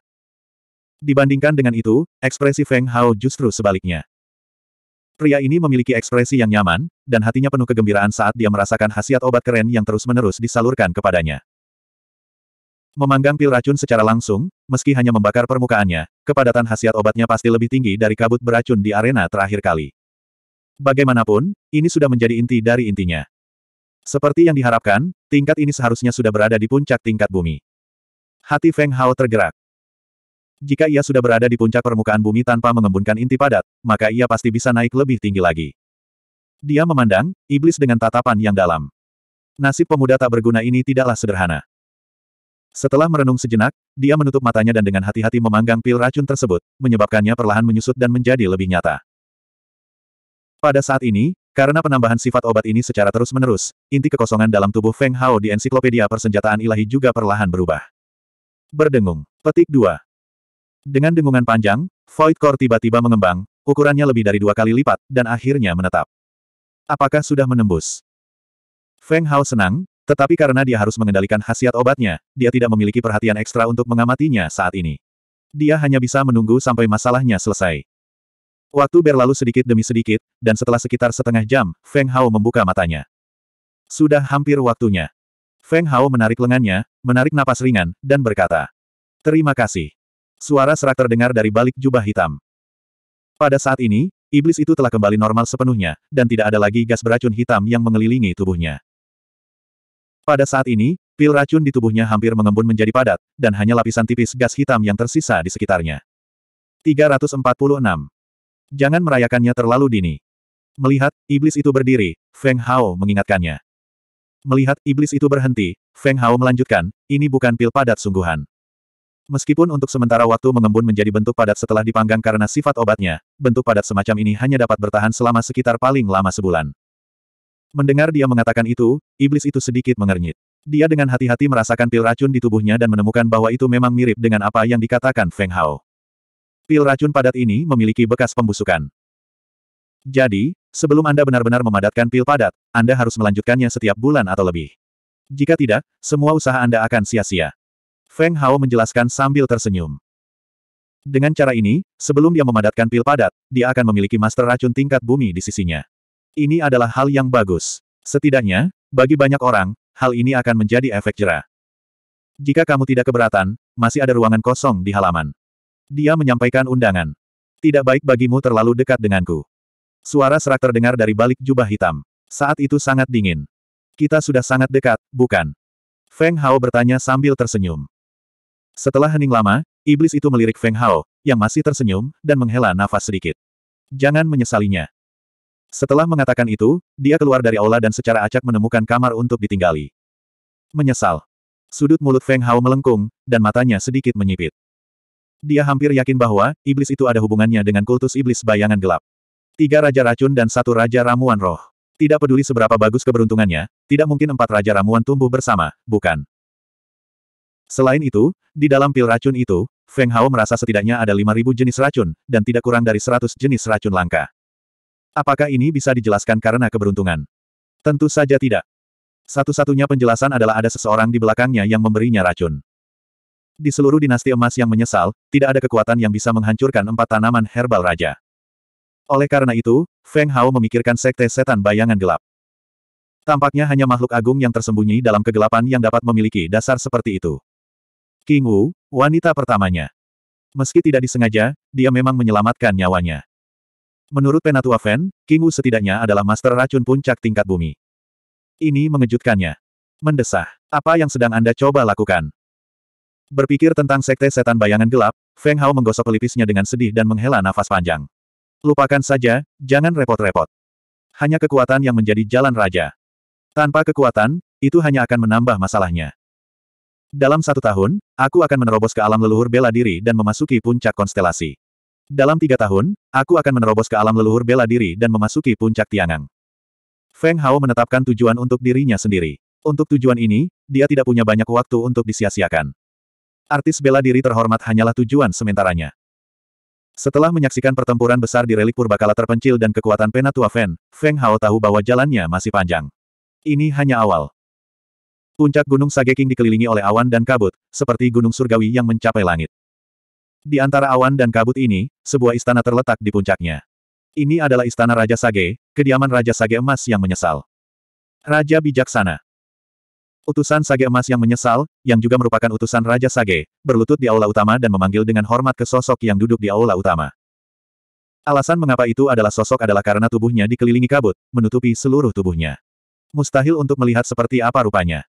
Dibandingkan dengan itu, ekspresi Feng Hao justru sebaliknya. Pria ini memiliki ekspresi yang nyaman, dan hatinya penuh kegembiraan saat dia merasakan khasiat obat keren yang terus-menerus disalurkan kepadanya. Memanggang pil racun secara langsung, meski hanya membakar permukaannya, kepadatan khasiat obatnya pasti lebih tinggi dari kabut beracun di arena terakhir kali. Bagaimanapun, ini sudah menjadi inti dari intinya. Seperti yang diharapkan, tingkat ini seharusnya sudah berada di puncak tingkat bumi. Hati Feng Hao tergerak. Jika ia sudah berada di puncak permukaan bumi tanpa mengembunkan inti padat, maka ia pasti bisa naik lebih tinggi lagi. Dia memandang, iblis dengan tatapan yang dalam. Nasib pemuda tak berguna ini tidaklah sederhana. Setelah merenung sejenak, dia menutup matanya dan dengan hati-hati memanggang pil racun tersebut, menyebabkannya perlahan menyusut dan menjadi lebih nyata. Pada saat ini, karena penambahan sifat obat ini secara terus-menerus, inti kekosongan dalam tubuh Feng Hao di ensiklopedia persenjataan ilahi juga perlahan berubah. Berdengung. Petik 2. Dengan dengungan panjang, Void Core tiba-tiba mengembang, ukurannya lebih dari dua kali lipat, dan akhirnya menetap. Apakah sudah menembus? Feng Hao senang, tetapi karena dia harus mengendalikan khasiat obatnya, dia tidak memiliki perhatian ekstra untuk mengamatinya saat ini. Dia hanya bisa menunggu sampai masalahnya selesai. Waktu berlalu sedikit demi sedikit, dan setelah sekitar setengah jam, Feng Hao membuka matanya. Sudah hampir waktunya. Feng Hao menarik lengannya, menarik napas ringan, dan berkata. Terima kasih. Suara serak terdengar dari balik jubah hitam. Pada saat ini, iblis itu telah kembali normal sepenuhnya, dan tidak ada lagi gas beracun hitam yang mengelilingi tubuhnya. Pada saat ini, pil racun di tubuhnya hampir mengembun menjadi padat, dan hanya lapisan tipis gas hitam yang tersisa di sekitarnya. 346 Jangan merayakannya terlalu dini. Melihat, iblis itu berdiri, Feng Hao mengingatkannya. Melihat, iblis itu berhenti, Feng Hao melanjutkan, ini bukan pil padat sungguhan. Meskipun untuk sementara waktu mengembun menjadi bentuk padat setelah dipanggang karena sifat obatnya, bentuk padat semacam ini hanya dapat bertahan selama sekitar paling lama sebulan. Mendengar dia mengatakan itu, iblis itu sedikit mengernyit. Dia dengan hati-hati merasakan pil racun di tubuhnya dan menemukan bahwa itu memang mirip dengan apa yang dikatakan Feng Hao. Pil racun padat ini memiliki bekas pembusukan. Jadi, sebelum Anda benar-benar memadatkan pil padat, Anda harus melanjutkannya setiap bulan atau lebih. Jika tidak, semua usaha Anda akan sia-sia. Feng Hao menjelaskan sambil tersenyum. Dengan cara ini, sebelum dia memadatkan pil padat, dia akan memiliki master racun tingkat bumi di sisinya. Ini adalah hal yang bagus. Setidaknya, bagi banyak orang, hal ini akan menjadi efek jerah. Jika kamu tidak keberatan, masih ada ruangan kosong di halaman. Dia menyampaikan undangan. Tidak baik bagimu terlalu dekat denganku. Suara serak terdengar dari balik jubah hitam. Saat itu sangat dingin. Kita sudah sangat dekat, bukan? Feng Hao bertanya sambil tersenyum. Setelah hening lama, iblis itu melirik Feng Hao, yang masih tersenyum, dan menghela nafas sedikit. Jangan menyesalinya. Setelah mengatakan itu, dia keluar dari aula dan secara acak menemukan kamar untuk ditinggali. Menyesal. Sudut mulut Feng Hao melengkung, dan matanya sedikit menyipit. Dia hampir yakin bahwa, iblis itu ada hubungannya dengan kultus iblis bayangan gelap. Tiga Raja Racun dan satu Raja Ramuan Roh. Tidak peduli seberapa bagus keberuntungannya, tidak mungkin empat Raja Ramuan tumbuh bersama, bukan? Selain itu, di dalam pil racun itu, Feng Hao merasa setidaknya ada 5.000 jenis racun, dan tidak kurang dari seratus jenis racun langka. Apakah ini bisa dijelaskan karena keberuntungan? Tentu saja tidak. Satu-satunya penjelasan adalah ada seseorang di belakangnya yang memberinya racun. Di seluruh dinasti emas yang menyesal, tidak ada kekuatan yang bisa menghancurkan empat tanaman herbal raja. Oleh karena itu, Feng Hao memikirkan sekte setan bayangan gelap. Tampaknya hanya makhluk agung yang tersembunyi dalam kegelapan yang dapat memiliki dasar seperti itu. King Wu, wanita pertamanya. Meski tidak disengaja, dia memang menyelamatkan nyawanya. Menurut Penatua Feng, King Wu setidaknya adalah master racun puncak tingkat bumi. Ini mengejutkannya. Mendesah. Apa yang sedang Anda coba lakukan? Berpikir tentang sekte setan bayangan gelap, Feng Hao menggosok pelipisnya dengan sedih dan menghela nafas panjang. Lupakan saja, jangan repot-repot. Hanya kekuatan yang menjadi jalan raja. Tanpa kekuatan, itu hanya akan menambah masalahnya. Dalam satu tahun, aku akan menerobos ke alam leluhur bela diri dan memasuki puncak konstelasi. Dalam tiga tahun, aku akan menerobos ke alam leluhur bela diri dan memasuki puncak tiangang. Feng Hao menetapkan tujuan untuk dirinya sendiri. Untuk tujuan ini, dia tidak punya banyak waktu untuk disia-siakan. Artis bela diri terhormat hanyalah tujuan sementaranya. Setelah menyaksikan pertempuran besar di relik purbakala terpencil dan kekuatan Penatua Fen, Feng Hao tahu bahwa jalannya masih panjang. Ini hanya awal. Puncak Gunung Sageking dikelilingi oleh awan dan kabut, seperti gunung surgawi yang mencapai langit. Di antara awan dan kabut ini, sebuah istana terletak di puncaknya. Ini adalah istana Raja Sage, kediaman Raja Sage Emas yang menyesal. Raja bijaksana. Utusan Sage Emas yang menyesal, yang juga merupakan utusan Raja Sage, berlutut di aula utama dan memanggil dengan hormat ke sosok yang duduk di aula utama. Alasan mengapa itu adalah sosok adalah karena tubuhnya dikelilingi kabut, menutupi seluruh tubuhnya. Mustahil untuk melihat seperti apa rupanya.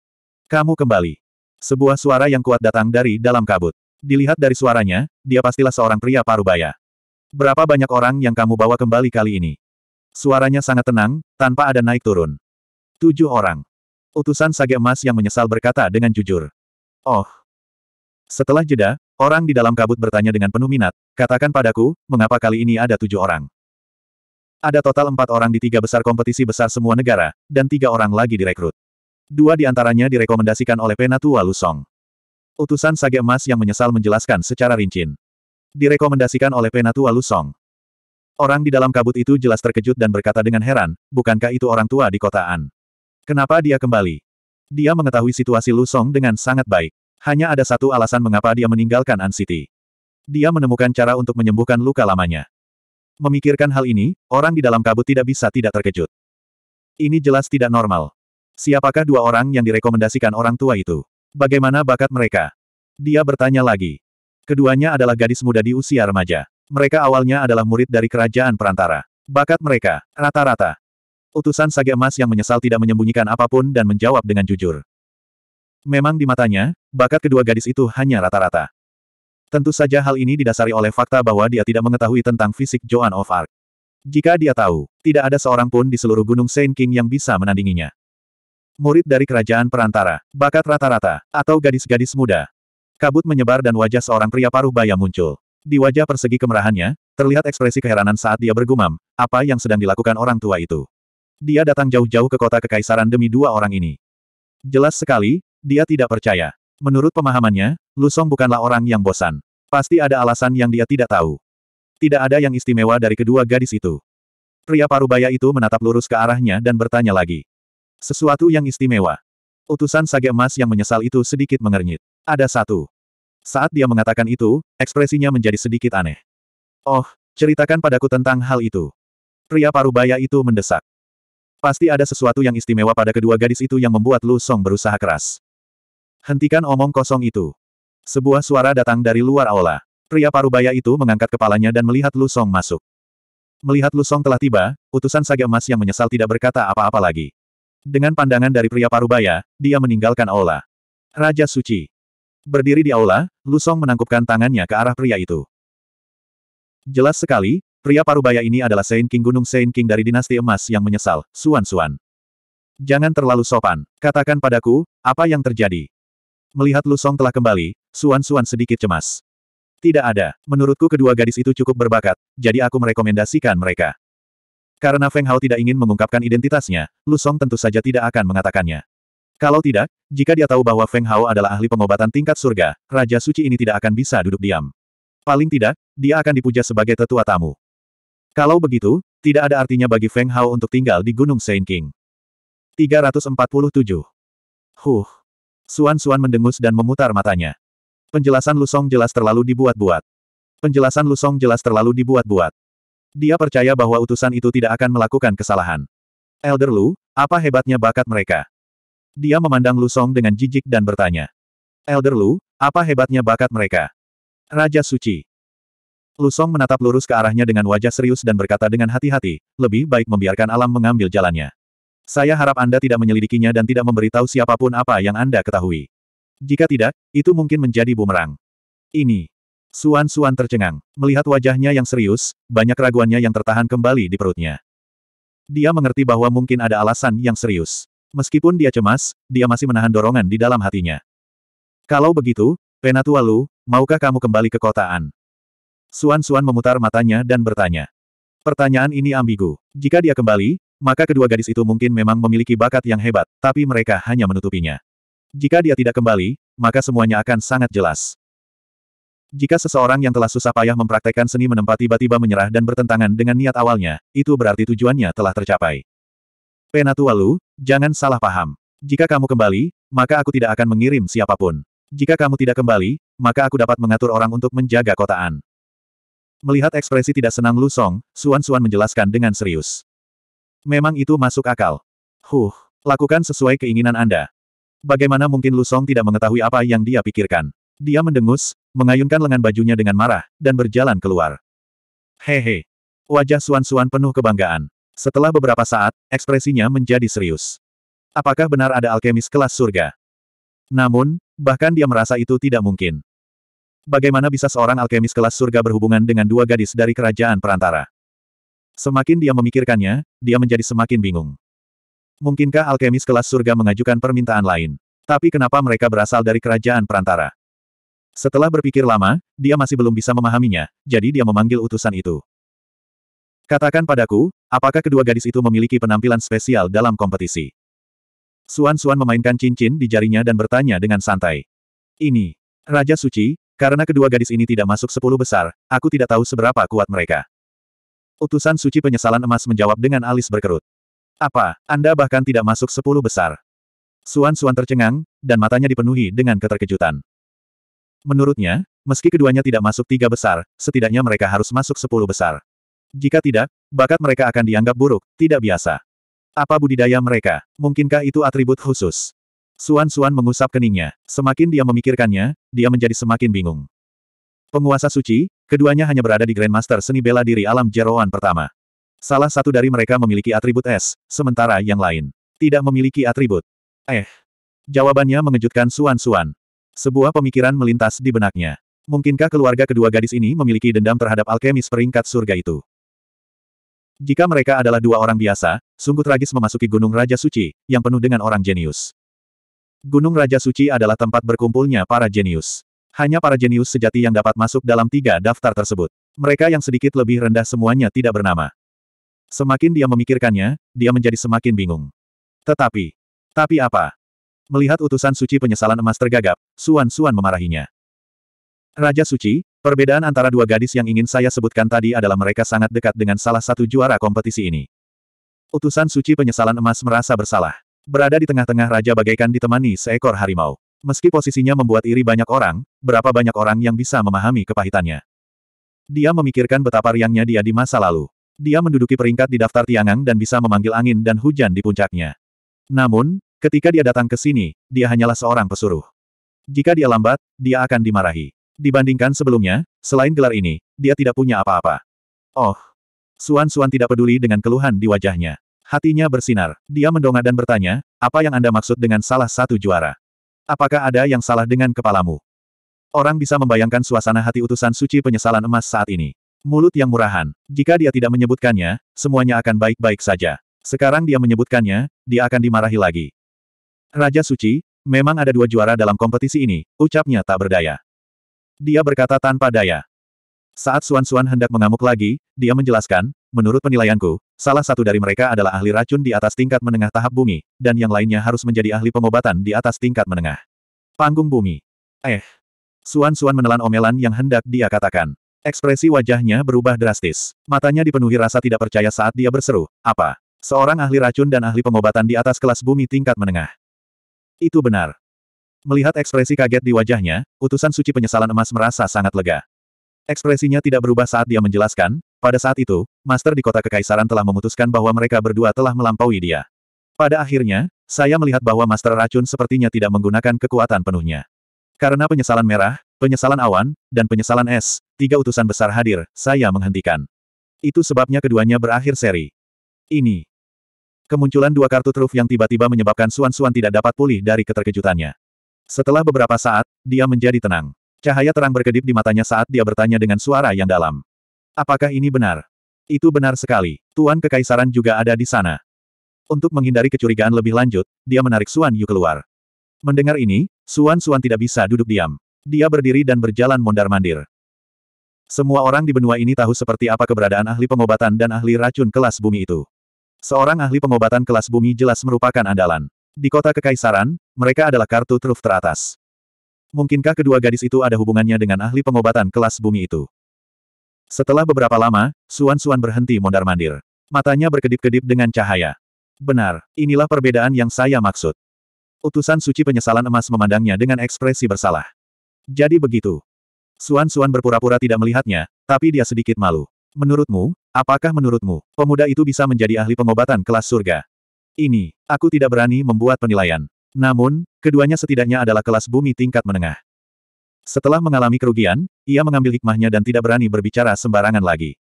Kamu kembali. Sebuah suara yang kuat datang dari dalam kabut. Dilihat dari suaranya, dia pastilah seorang pria parubaya. Berapa banyak orang yang kamu bawa kembali kali ini? Suaranya sangat tenang, tanpa ada naik turun. Tujuh orang utusan Sage Emas yang menyesal berkata dengan jujur. Oh. Setelah jeda, orang di dalam kabut bertanya dengan penuh minat, katakan padaku, mengapa kali ini ada tujuh orang? Ada total empat orang di tiga besar kompetisi besar semua negara, dan tiga orang lagi direkrut. Dua di antaranya direkomendasikan oleh Penatua Lusong. Utusan Sage Emas yang menyesal menjelaskan secara rinci, Direkomendasikan oleh Penatua Lusong. Orang di dalam kabut itu jelas terkejut dan berkata dengan heran, bukankah itu orang tua di kota An? Kenapa dia kembali? Dia mengetahui situasi Lu Song dengan sangat baik. Hanya ada satu alasan mengapa dia meninggalkan An City. Dia menemukan cara untuk menyembuhkan luka lamanya. Memikirkan hal ini, orang di dalam kabut tidak bisa tidak terkejut. Ini jelas tidak normal. Siapakah dua orang yang direkomendasikan orang tua itu? Bagaimana bakat mereka? Dia bertanya lagi. Keduanya adalah gadis muda di usia remaja. Mereka awalnya adalah murid dari kerajaan perantara. Bakat mereka, rata-rata, Utusan Sage Emas yang menyesal tidak menyembunyikan apapun dan menjawab dengan jujur. Memang di matanya, bakat kedua gadis itu hanya rata-rata. Tentu saja hal ini didasari oleh fakta bahwa dia tidak mengetahui tentang fisik Joan of Arc. Jika dia tahu, tidak ada seorang pun di seluruh Gunung Saint King yang bisa menandinginya. Murid dari kerajaan perantara, bakat rata-rata, atau gadis-gadis muda. Kabut menyebar dan wajah seorang pria paruh baya muncul. Di wajah persegi kemerahannya, terlihat ekspresi keheranan saat dia bergumam, apa yang sedang dilakukan orang tua itu. Dia datang jauh-jauh ke kota kekaisaran demi dua orang ini. Jelas sekali, dia tidak percaya. Menurut pemahamannya, Lusong bukanlah orang yang bosan. Pasti ada alasan yang dia tidak tahu. Tidak ada yang istimewa dari kedua gadis itu. Pria parubaya itu menatap lurus ke arahnya dan bertanya lagi. Sesuatu yang istimewa. Utusan sage emas yang menyesal itu sedikit mengernyit. Ada satu. Saat dia mengatakan itu, ekspresinya menjadi sedikit aneh. Oh, ceritakan padaku tentang hal itu. Pria parubaya itu mendesak. Pasti ada sesuatu yang istimewa pada kedua gadis itu yang membuat Lu Song berusaha keras. Hentikan omong kosong itu. Sebuah suara datang dari luar aula. Pria parubaya itu mengangkat kepalanya dan melihat Lu Song masuk. Melihat Lu Song telah tiba, utusan Saga Emas yang menyesal tidak berkata apa-apa lagi. Dengan pandangan dari pria parubaya, dia meninggalkan aula. Raja Suci. Berdiri di aula, Lu Song menangkupkan tangannya ke arah pria itu. Jelas sekali, Pria parubaya ini adalah Saint King Gunung Saint King dari dinasti emas yang menyesal, Suan Suan. Jangan terlalu sopan. Katakan padaku, apa yang terjadi? Melihat Lusong telah kembali, Suan Suan sedikit cemas. Tidak ada. Menurutku kedua gadis itu cukup berbakat, jadi aku merekomendasikan mereka. Karena Feng Hao tidak ingin mengungkapkan identitasnya, Lusong tentu saja tidak akan mengatakannya. Kalau tidak, jika dia tahu bahwa Feng Hao adalah ahli pengobatan tingkat surga, Raja Suci ini tidak akan bisa duduk diam. Paling tidak, dia akan dipuja sebagai tetua tamu. Kalau begitu, tidak ada artinya bagi Feng Hao untuk tinggal di Gunung Saint King. 347. Huh. Suan-Suan mendengus dan memutar matanya. Penjelasan Lusong jelas terlalu dibuat-buat. Penjelasan Lusong jelas terlalu dibuat-buat. Dia percaya bahwa utusan itu tidak akan melakukan kesalahan. Elder Lu, apa hebatnya bakat mereka? Dia memandang Lusong dengan jijik dan bertanya. Elder Lu, apa hebatnya bakat mereka? Raja Suci. Lusong menatap lurus ke arahnya dengan wajah serius dan berkata dengan hati-hati, lebih baik membiarkan alam mengambil jalannya. Saya harap Anda tidak menyelidikinya dan tidak memberitahu siapapun apa yang Anda ketahui. Jika tidak, itu mungkin menjadi bumerang. Ini. Suan-Suan tercengang. Melihat wajahnya yang serius, banyak keraguannya yang tertahan kembali di perutnya. Dia mengerti bahwa mungkin ada alasan yang serius. Meskipun dia cemas, dia masih menahan dorongan di dalam hatinya. Kalau begitu, Penatua Lu, maukah kamu kembali ke kotaan? Suan Suan memutar matanya dan bertanya. Pertanyaan ini ambigu. Jika dia kembali, maka kedua gadis itu mungkin memang memiliki bakat yang hebat, tapi mereka hanya menutupinya. Jika dia tidak kembali, maka semuanya akan sangat jelas. Jika seseorang yang telah susah payah mempraktekkan seni menempati tiba-tiba menyerah dan bertentangan dengan niat awalnya, itu berarti tujuannya telah tercapai. Penatualu, jangan salah paham. Jika kamu kembali, maka aku tidak akan mengirim siapapun. Jika kamu tidak kembali, maka aku dapat mengatur orang untuk menjaga kotaan. Melihat ekspresi tidak senang Lu Song, Suan Suan menjelaskan dengan serius. Memang itu masuk akal. Huh, lakukan sesuai keinginan Anda. Bagaimana mungkin Lu Song tidak mengetahui apa yang dia pikirkan? Dia mendengus, mengayunkan lengan bajunya dengan marah, dan berjalan keluar. Hehe. Wajah Suan Suan penuh kebanggaan. Setelah beberapa saat, ekspresinya menjadi serius. Apakah benar ada alkemis kelas surga? Namun, bahkan dia merasa itu tidak mungkin. Bagaimana bisa seorang alkemis kelas surga berhubungan dengan dua gadis dari kerajaan perantara? Semakin dia memikirkannya, dia menjadi semakin bingung. Mungkinkah alkemis kelas surga mengajukan permintaan lain? Tapi kenapa mereka berasal dari kerajaan perantara? Setelah berpikir lama, dia masih belum bisa memahaminya, jadi dia memanggil utusan itu. Katakan padaku, apakah kedua gadis itu memiliki penampilan spesial dalam kompetisi? Suan Suan memainkan cincin di jarinya dan bertanya dengan santai. Ini, Raja Suci, karena kedua gadis ini tidak masuk sepuluh besar, aku tidak tahu seberapa kuat mereka. Utusan suci penyesalan emas menjawab dengan alis berkerut. Apa, Anda bahkan tidak masuk sepuluh besar? Suan-suan tercengang, dan matanya dipenuhi dengan keterkejutan. Menurutnya, meski keduanya tidak masuk tiga besar, setidaknya mereka harus masuk sepuluh besar. Jika tidak, bakat mereka akan dianggap buruk, tidak biasa. Apa budidaya mereka? Mungkinkah itu atribut khusus? Suan Suan mengusap keningnya. Semakin dia memikirkannya, dia menjadi semakin bingung. Penguasa suci, keduanya hanya berada di Grandmaster seni bela diri alam jeroan pertama. Salah satu dari mereka memiliki atribut es, sementara yang lain tidak memiliki atribut. Eh. Jawabannya mengejutkan Suan Suan. Sebuah pemikiran melintas di benaknya. Mungkinkah keluarga kedua gadis ini memiliki dendam terhadap alkemis peringkat surga itu? Jika mereka adalah dua orang biasa, sungguh tragis memasuki Gunung Raja Suci, yang penuh dengan orang jenius. Gunung Raja Suci adalah tempat berkumpulnya para jenius. Hanya para jenius sejati yang dapat masuk dalam tiga daftar tersebut. Mereka yang sedikit lebih rendah semuanya tidak bernama. Semakin dia memikirkannya, dia menjadi semakin bingung. Tetapi, tapi apa? Melihat utusan suci penyesalan emas tergagap, Suan Suan memarahinya. Raja Suci, perbedaan antara dua gadis yang ingin saya sebutkan tadi adalah mereka sangat dekat dengan salah satu juara kompetisi ini. Utusan suci penyesalan emas merasa bersalah. Berada di tengah-tengah raja bagaikan ditemani seekor harimau. Meski posisinya membuat iri banyak orang, berapa banyak orang yang bisa memahami kepahitannya. Dia memikirkan betapa riangnya dia di masa lalu. Dia menduduki peringkat di daftar Tiangang dan bisa memanggil angin dan hujan di puncaknya. Namun, ketika dia datang ke sini, dia hanyalah seorang pesuruh. Jika dia lambat, dia akan dimarahi. Dibandingkan sebelumnya, selain gelar ini, dia tidak punya apa-apa. Oh, Suan-Suan tidak peduli dengan keluhan di wajahnya. Hatinya bersinar. Dia mendongak dan bertanya, apa yang Anda maksud dengan salah satu juara? Apakah ada yang salah dengan kepalamu? Orang bisa membayangkan suasana hati utusan suci penyesalan emas saat ini. Mulut yang murahan. Jika dia tidak menyebutkannya, semuanya akan baik-baik saja. Sekarang dia menyebutkannya, dia akan dimarahi lagi. Raja Suci, memang ada dua juara dalam kompetisi ini, ucapnya tak berdaya. Dia berkata tanpa daya. Saat Suan Suan hendak mengamuk lagi, dia menjelaskan, Menurut penilaianku, salah satu dari mereka adalah ahli racun di atas tingkat menengah tahap bumi, dan yang lainnya harus menjadi ahli pengobatan di atas tingkat menengah. Panggung bumi. Eh. Suan-suan menelan omelan yang hendak dia katakan. Ekspresi wajahnya berubah drastis. Matanya dipenuhi rasa tidak percaya saat dia berseru, apa? Seorang ahli racun dan ahli pengobatan di atas kelas bumi tingkat menengah. Itu benar. Melihat ekspresi kaget di wajahnya, utusan suci penyesalan emas merasa sangat lega. Ekspresinya tidak berubah saat dia menjelaskan, pada saat itu, Master di kota Kekaisaran telah memutuskan bahwa mereka berdua telah melampaui dia. Pada akhirnya, saya melihat bahwa Master Racun sepertinya tidak menggunakan kekuatan penuhnya. Karena penyesalan merah, penyesalan awan, dan penyesalan es, tiga utusan besar hadir, saya menghentikan. Itu sebabnya keduanya berakhir seri. Ini. Kemunculan dua kartu truf yang tiba-tiba menyebabkan Suan-Suan tidak dapat pulih dari keterkejutannya. Setelah beberapa saat, dia menjadi tenang. Cahaya terang berkedip di matanya saat dia bertanya dengan suara yang dalam. Apakah ini benar? Itu benar sekali. Tuan Kekaisaran juga ada di sana. Untuk menghindari kecurigaan lebih lanjut, dia menarik Suan Yu keluar. Mendengar ini, Suan Suan tidak bisa duduk diam. Dia berdiri dan berjalan mondar-mandir. Semua orang di benua ini tahu seperti apa keberadaan ahli pengobatan dan ahli racun kelas bumi itu. Seorang ahli pengobatan kelas bumi jelas merupakan andalan. Di kota Kekaisaran, mereka adalah kartu truf teratas. Mungkinkah kedua gadis itu ada hubungannya dengan ahli pengobatan kelas bumi itu? Setelah beberapa lama, Suan-Suan berhenti mondar-mandir. Matanya berkedip-kedip dengan cahaya. Benar, inilah perbedaan yang saya maksud. Utusan suci penyesalan emas memandangnya dengan ekspresi bersalah. Jadi begitu. Suan-Suan berpura-pura tidak melihatnya, tapi dia sedikit malu. Menurutmu, apakah menurutmu, pemuda itu bisa menjadi ahli pengobatan kelas surga? Ini, aku tidak berani membuat penilaian. Namun, keduanya setidaknya adalah kelas bumi tingkat menengah. Setelah mengalami kerugian, ia mengambil hikmahnya dan tidak berani berbicara sembarangan lagi.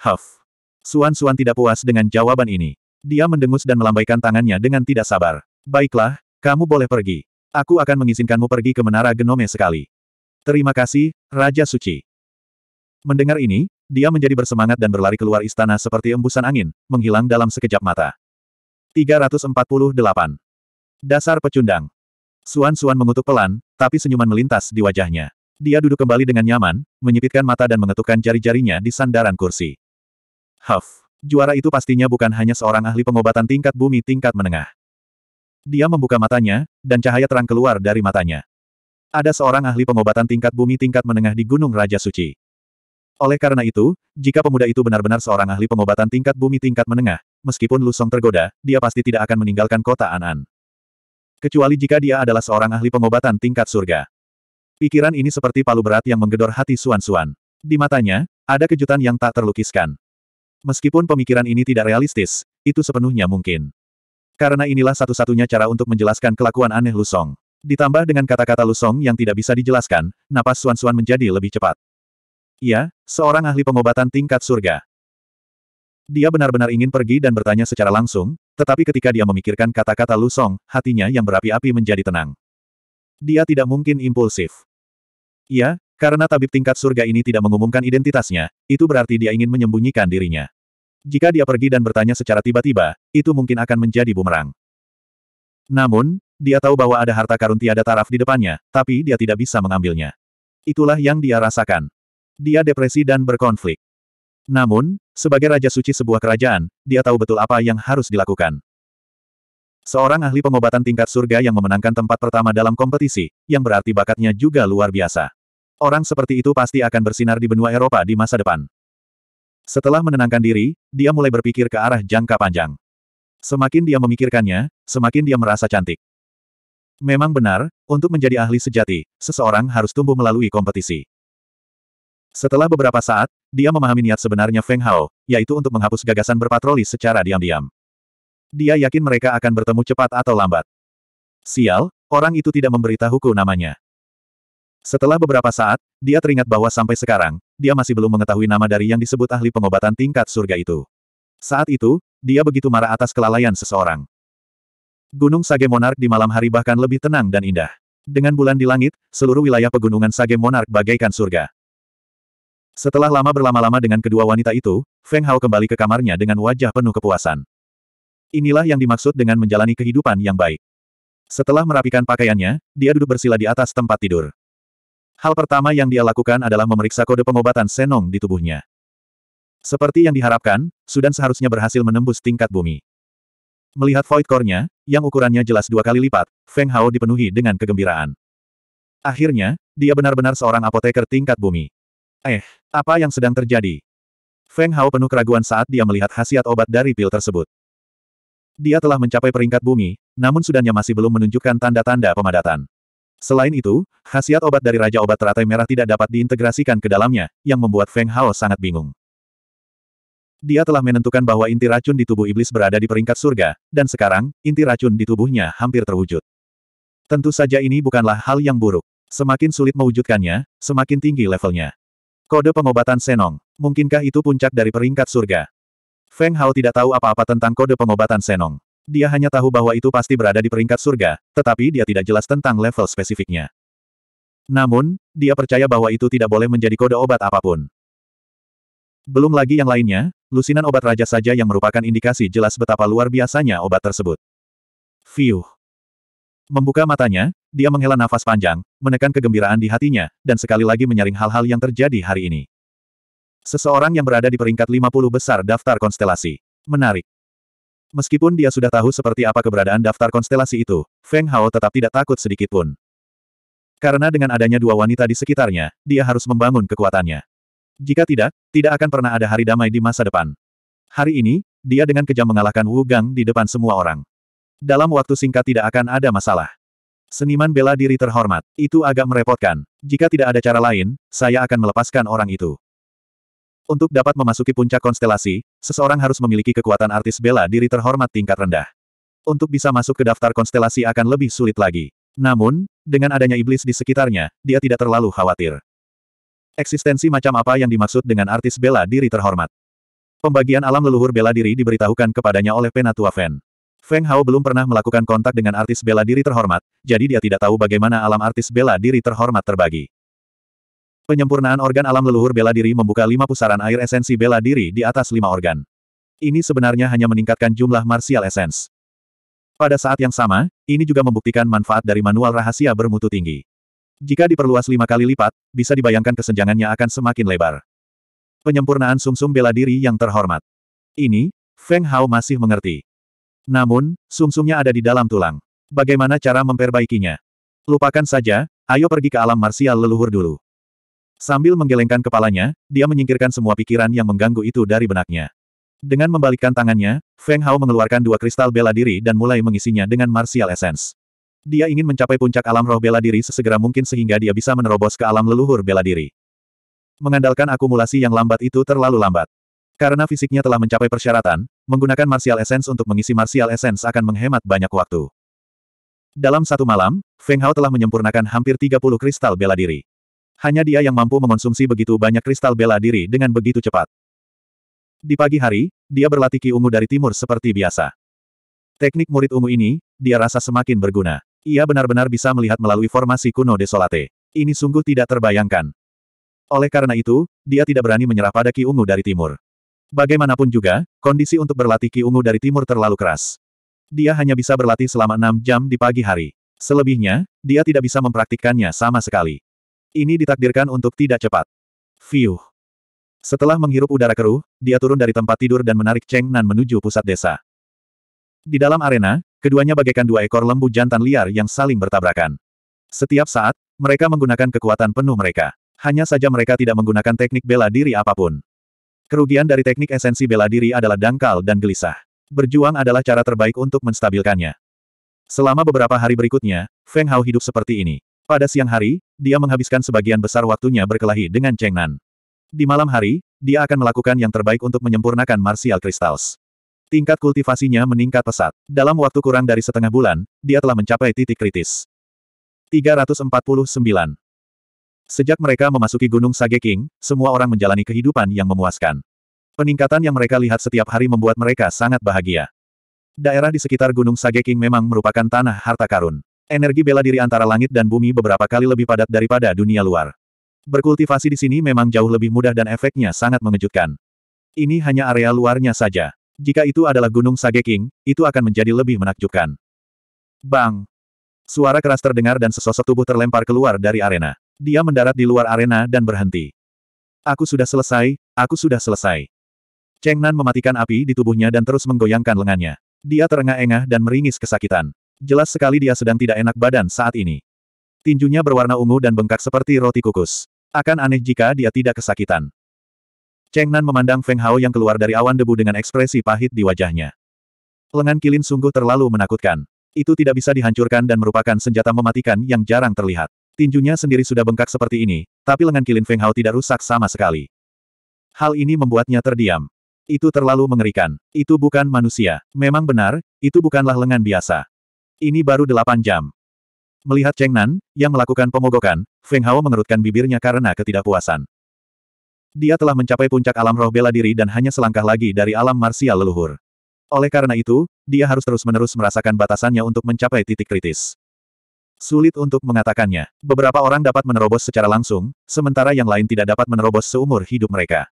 Huff. Suan-Suan tidak puas dengan jawaban ini. Dia mendengus dan melambaikan tangannya dengan tidak sabar. Baiklah, kamu boleh pergi. Aku akan mengizinkanmu pergi ke Menara Genome sekali. Terima kasih, Raja Suci. Mendengar ini, dia menjadi bersemangat dan berlari keluar istana seperti embusan angin, menghilang dalam sekejap mata. 348. Dasar pecundang. Suan Suan mengutuk pelan, tapi senyuman melintas di wajahnya. Dia duduk kembali dengan nyaman, menyipitkan mata dan mengetukkan jari-jarinya di sandaran kursi. Huff, juara itu pastinya bukan hanya seorang ahli pengobatan tingkat bumi tingkat menengah. Dia membuka matanya, dan cahaya terang keluar dari matanya. Ada seorang ahli pengobatan tingkat bumi tingkat menengah di Gunung Raja Suci. Oleh karena itu, jika pemuda itu benar-benar seorang ahli pengobatan tingkat bumi tingkat menengah, meskipun Lusong tergoda, dia pasti tidak akan meninggalkan kota Anan. -An kecuali jika dia adalah seorang ahli pengobatan tingkat surga. Pikiran ini seperti palu berat yang menggedor hati Suan-Suan. Di matanya, ada kejutan yang tak terlukiskan. Meskipun pemikiran ini tidak realistis, itu sepenuhnya mungkin. Karena inilah satu-satunya cara untuk menjelaskan kelakuan aneh Lusong. Ditambah dengan kata-kata Lusong yang tidak bisa dijelaskan, napas Suan-Suan menjadi lebih cepat. Ia, seorang ahli pengobatan tingkat surga. Dia benar-benar ingin pergi dan bertanya secara langsung, tetapi ketika dia memikirkan kata-kata Lu Song, hatinya yang berapi-api menjadi tenang. Dia tidak mungkin impulsif. Ya, karena tabib tingkat surga ini tidak mengumumkan identitasnya, itu berarti dia ingin menyembunyikan dirinya. Jika dia pergi dan bertanya secara tiba-tiba, itu mungkin akan menjadi bumerang. Namun, dia tahu bahwa ada harta karun tiada taraf di depannya, tapi dia tidak bisa mengambilnya. Itulah yang dia rasakan. Dia depresi dan berkonflik. Namun, sebagai raja suci sebuah kerajaan, dia tahu betul apa yang harus dilakukan. Seorang ahli pengobatan tingkat surga yang memenangkan tempat pertama dalam kompetisi, yang berarti bakatnya juga luar biasa. Orang seperti itu pasti akan bersinar di benua Eropa di masa depan. Setelah menenangkan diri, dia mulai berpikir ke arah jangka panjang. Semakin dia memikirkannya, semakin dia merasa cantik. Memang benar, untuk menjadi ahli sejati, seseorang harus tumbuh melalui kompetisi. Setelah beberapa saat, dia memahami niat sebenarnya Feng Hao, yaitu untuk menghapus gagasan berpatroli secara diam-diam. Dia yakin mereka akan bertemu cepat atau lambat. Sial, orang itu tidak memberitahuku namanya. Setelah beberapa saat, dia teringat bahwa sampai sekarang, dia masih belum mengetahui nama dari yang disebut ahli pengobatan tingkat surga itu. Saat itu, dia begitu marah atas kelalaian seseorang. Gunung Sage Monarch di malam hari bahkan lebih tenang dan indah. Dengan bulan di langit, seluruh wilayah pegunungan Sage Monarch bagaikan surga. Setelah lama berlama-lama dengan kedua wanita itu, Feng Hao kembali ke kamarnya dengan wajah penuh kepuasan. Inilah yang dimaksud dengan menjalani kehidupan yang baik. Setelah merapikan pakaiannya, dia duduk bersila di atas tempat tidur. Hal pertama yang dia lakukan adalah memeriksa kode pengobatan Senong di tubuhnya. Seperti yang diharapkan, Sudan seharusnya berhasil menembus tingkat bumi. Melihat void core-nya, yang ukurannya jelas dua kali lipat, Feng Hao dipenuhi dengan kegembiraan. Akhirnya, dia benar-benar seorang apoteker tingkat bumi. Eh, apa yang sedang terjadi? Feng Hao penuh keraguan saat dia melihat khasiat obat dari pil tersebut. Dia telah mencapai peringkat bumi, namun sudahnya masih belum menunjukkan tanda-tanda pemadatan. Selain itu, khasiat obat dari Raja Obat Teratai Merah tidak dapat diintegrasikan ke dalamnya, yang membuat Feng Hao sangat bingung. Dia telah menentukan bahwa inti racun di tubuh iblis berada di peringkat surga, dan sekarang, inti racun di tubuhnya hampir terwujud. Tentu saja ini bukanlah hal yang buruk. Semakin sulit mewujudkannya, semakin tinggi levelnya. Kode pengobatan Senong. Mungkinkah itu puncak dari peringkat surga? Feng Hao tidak tahu apa-apa tentang kode pengobatan Senong. Dia hanya tahu bahwa itu pasti berada di peringkat surga, tetapi dia tidak jelas tentang level spesifiknya. Namun, dia percaya bahwa itu tidak boleh menjadi kode obat apapun. Belum lagi yang lainnya, lusinan obat raja saja yang merupakan indikasi jelas betapa luar biasanya obat tersebut. Fiuh. Membuka matanya, dia menghela nafas panjang, menekan kegembiraan di hatinya, dan sekali lagi menyaring hal-hal yang terjadi hari ini. Seseorang yang berada di peringkat 50 besar daftar konstelasi. Menarik. Meskipun dia sudah tahu seperti apa keberadaan daftar konstelasi itu, Feng Hao tetap tidak takut sedikit pun. Karena dengan adanya dua wanita di sekitarnya, dia harus membangun kekuatannya. Jika tidak, tidak akan pernah ada hari damai di masa depan. Hari ini, dia dengan kejam mengalahkan Wu Gang di depan semua orang. Dalam waktu singkat tidak akan ada masalah. Seniman bela diri terhormat, itu agak merepotkan. Jika tidak ada cara lain, saya akan melepaskan orang itu. Untuk dapat memasuki puncak konstelasi, seseorang harus memiliki kekuatan artis bela diri terhormat tingkat rendah. Untuk bisa masuk ke daftar konstelasi akan lebih sulit lagi. Namun, dengan adanya iblis di sekitarnya, dia tidak terlalu khawatir. Eksistensi macam apa yang dimaksud dengan artis bela diri terhormat? Pembagian alam leluhur bela diri diberitahukan kepadanya oleh Penatua Fen. Feng Hao belum pernah melakukan kontak dengan artis bela diri terhormat, jadi dia tidak tahu bagaimana alam artis bela diri terhormat terbagi. Penyempurnaan organ alam leluhur bela diri membuka lima pusaran air esensi bela diri di atas lima organ. Ini sebenarnya hanya meningkatkan jumlah martial essence. Pada saat yang sama, ini juga membuktikan manfaat dari manual rahasia bermutu tinggi. Jika diperluas lima kali lipat, bisa dibayangkan kesenjangannya akan semakin lebar. Penyempurnaan sumsum -sum bela diri yang terhormat. Ini, Feng Hao masih mengerti. Namun, sumsumnya ada di dalam tulang. Bagaimana cara memperbaikinya? Lupakan saja, ayo pergi ke alam marsial leluhur dulu. Sambil menggelengkan kepalanya, dia menyingkirkan semua pikiran yang mengganggu itu dari benaknya. Dengan membalikkan tangannya, Feng Hao mengeluarkan dua kristal bela diri dan mulai mengisinya dengan martial essence. Dia ingin mencapai puncak alam roh bela diri sesegera mungkin sehingga dia bisa menerobos ke alam leluhur bela diri. Mengandalkan akumulasi yang lambat itu terlalu lambat. Karena fisiknya telah mencapai persyaratan, menggunakan Martial Essence untuk mengisi Martial Essence akan menghemat banyak waktu. Dalam satu malam, Feng Hao telah menyempurnakan hampir 30 kristal bela diri. Hanya dia yang mampu mengonsumsi begitu banyak kristal bela diri dengan begitu cepat. Di pagi hari, dia berlatih Ki Ungu dari timur seperti biasa. Teknik murid ungu ini, dia rasa semakin berguna. Ia benar-benar bisa melihat melalui formasi kuno desolate. Ini sungguh tidak terbayangkan. Oleh karena itu, dia tidak berani menyerah pada Ki Ungu dari timur. Bagaimanapun juga, kondisi untuk berlatih Ki Ungu dari timur terlalu keras. Dia hanya bisa berlatih selama enam jam di pagi hari. Selebihnya, dia tidak bisa mempraktikkannya sama sekali. Ini ditakdirkan untuk tidak cepat. Fiuh. Setelah menghirup udara keruh, dia turun dari tempat tidur dan menarik Cheng Nan menuju pusat desa. Di dalam arena, keduanya bagaikan dua ekor lembu jantan liar yang saling bertabrakan. Setiap saat, mereka menggunakan kekuatan penuh mereka. Hanya saja mereka tidak menggunakan teknik bela diri apapun. Kerugian dari teknik esensi bela diri adalah dangkal dan gelisah. Berjuang adalah cara terbaik untuk menstabilkannya. Selama beberapa hari berikutnya, Feng Hao hidup seperti ini. Pada siang hari, dia menghabiskan sebagian besar waktunya berkelahi dengan Cheng Nan. Di malam hari, dia akan melakukan yang terbaik untuk menyempurnakan martial crystals. Tingkat kultivasinya meningkat pesat. Dalam waktu kurang dari setengah bulan, dia telah mencapai titik kritis. 349. Sejak mereka memasuki Gunung Sage King, semua orang menjalani kehidupan yang memuaskan. Peningkatan yang mereka lihat setiap hari membuat mereka sangat bahagia. Daerah di sekitar Gunung Sage King memang merupakan tanah harta karun. Energi bela diri antara langit dan bumi beberapa kali lebih padat daripada dunia luar. Berkultivasi di sini memang jauh lebih mudah dan efeknya sangat mengejutkan. Ini hanya area luarnya saja. Jika itu adalah Gunung Sage King, itu akan menjadi lebih menakjubkan. Bang! Suara keras terdengar dan sesosok tubuh terlempar keluar dari arena. Dia mendarat di luar arena dan berhenti. Aku sudah selesai, aku sudah selesai. Cheng Nan mematikan api di tubuhnya dan terus menggoyangkan lengannya. Dia terengah-engah dan meringis kesakitan. Jelas sekali dia sedang tidak enak badan saat ini. Tinjunya berwarna ungu dan bengkak seperti roti kukus. Akan aneh jika dia tidak kesakitan. Cheng Nan memandang Feng Hao yang keluar dari awan debu dengan ekspresi pahit di wajahnya. Lengan Kilin sungguh terlalu menakutkan. Itu tidak bisa dihancurkan dan merupakan senjata mematikan yang jarang terlihat. Tinjunya sendiri sudah bengkak seperti ini, tapi lengan kilin Feng Hao tidak rusak sama sekali. Hal ini membuatnya terdiam. Itu terlalu mengerikan. Itu bukan manusia. Memang benar, itu bukanlah lengan biasa. Ini baru delapan jam. Melihat Cheng Nan, yang melakukan pemogokan, Feng Hao mengerutkan bibirnya karena ketidakpuasan. Dia telah mencapai puncak alam roh bela diri dan hanya selangkah lagi dari alam marsial leluhur. Oleh karena itu, dia harus terus-menerus merasakan batasannya untuk mencapai titik kritis. Sulit untuk mengatakannya. Beberapa orang dapat menerobos secara langsung, sementara yang lain tidak dapat menerobos seumur hidup mereka.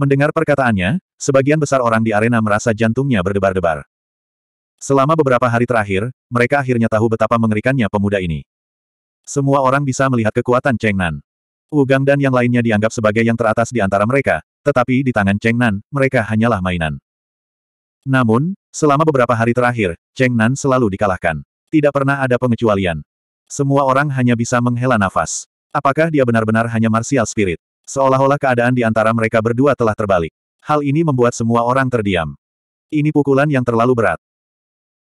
Mendengar perkataannya, sebagian besar orang di arena merasa jantungnya berdebar-debar. Selama beberapa hari terakhir, mereka akhirnya tahu betapa mengerikannya pemuda ini. Semua orang bisa melihat kekuatan Cheng Nan. Ugang dan yang lainnya dianggap sebagai yang teratas di antara mereka, tetapi di tangan Cheng Nan, mereka hanyalah mainan. Namun, selama beberapa hari terakhir, Cheng Nan selalu dikalahkan. Tidak pernah ada pengecualian. Semua orang hanya bisa menghela nafas. Apakah dia benar-benar hanya martial spirit? Seolah-olah keadaan di antara mereka berdua telah terbalik. Hal ini membuat semua orang terdiam. Ini pukulan yang terlalu berat.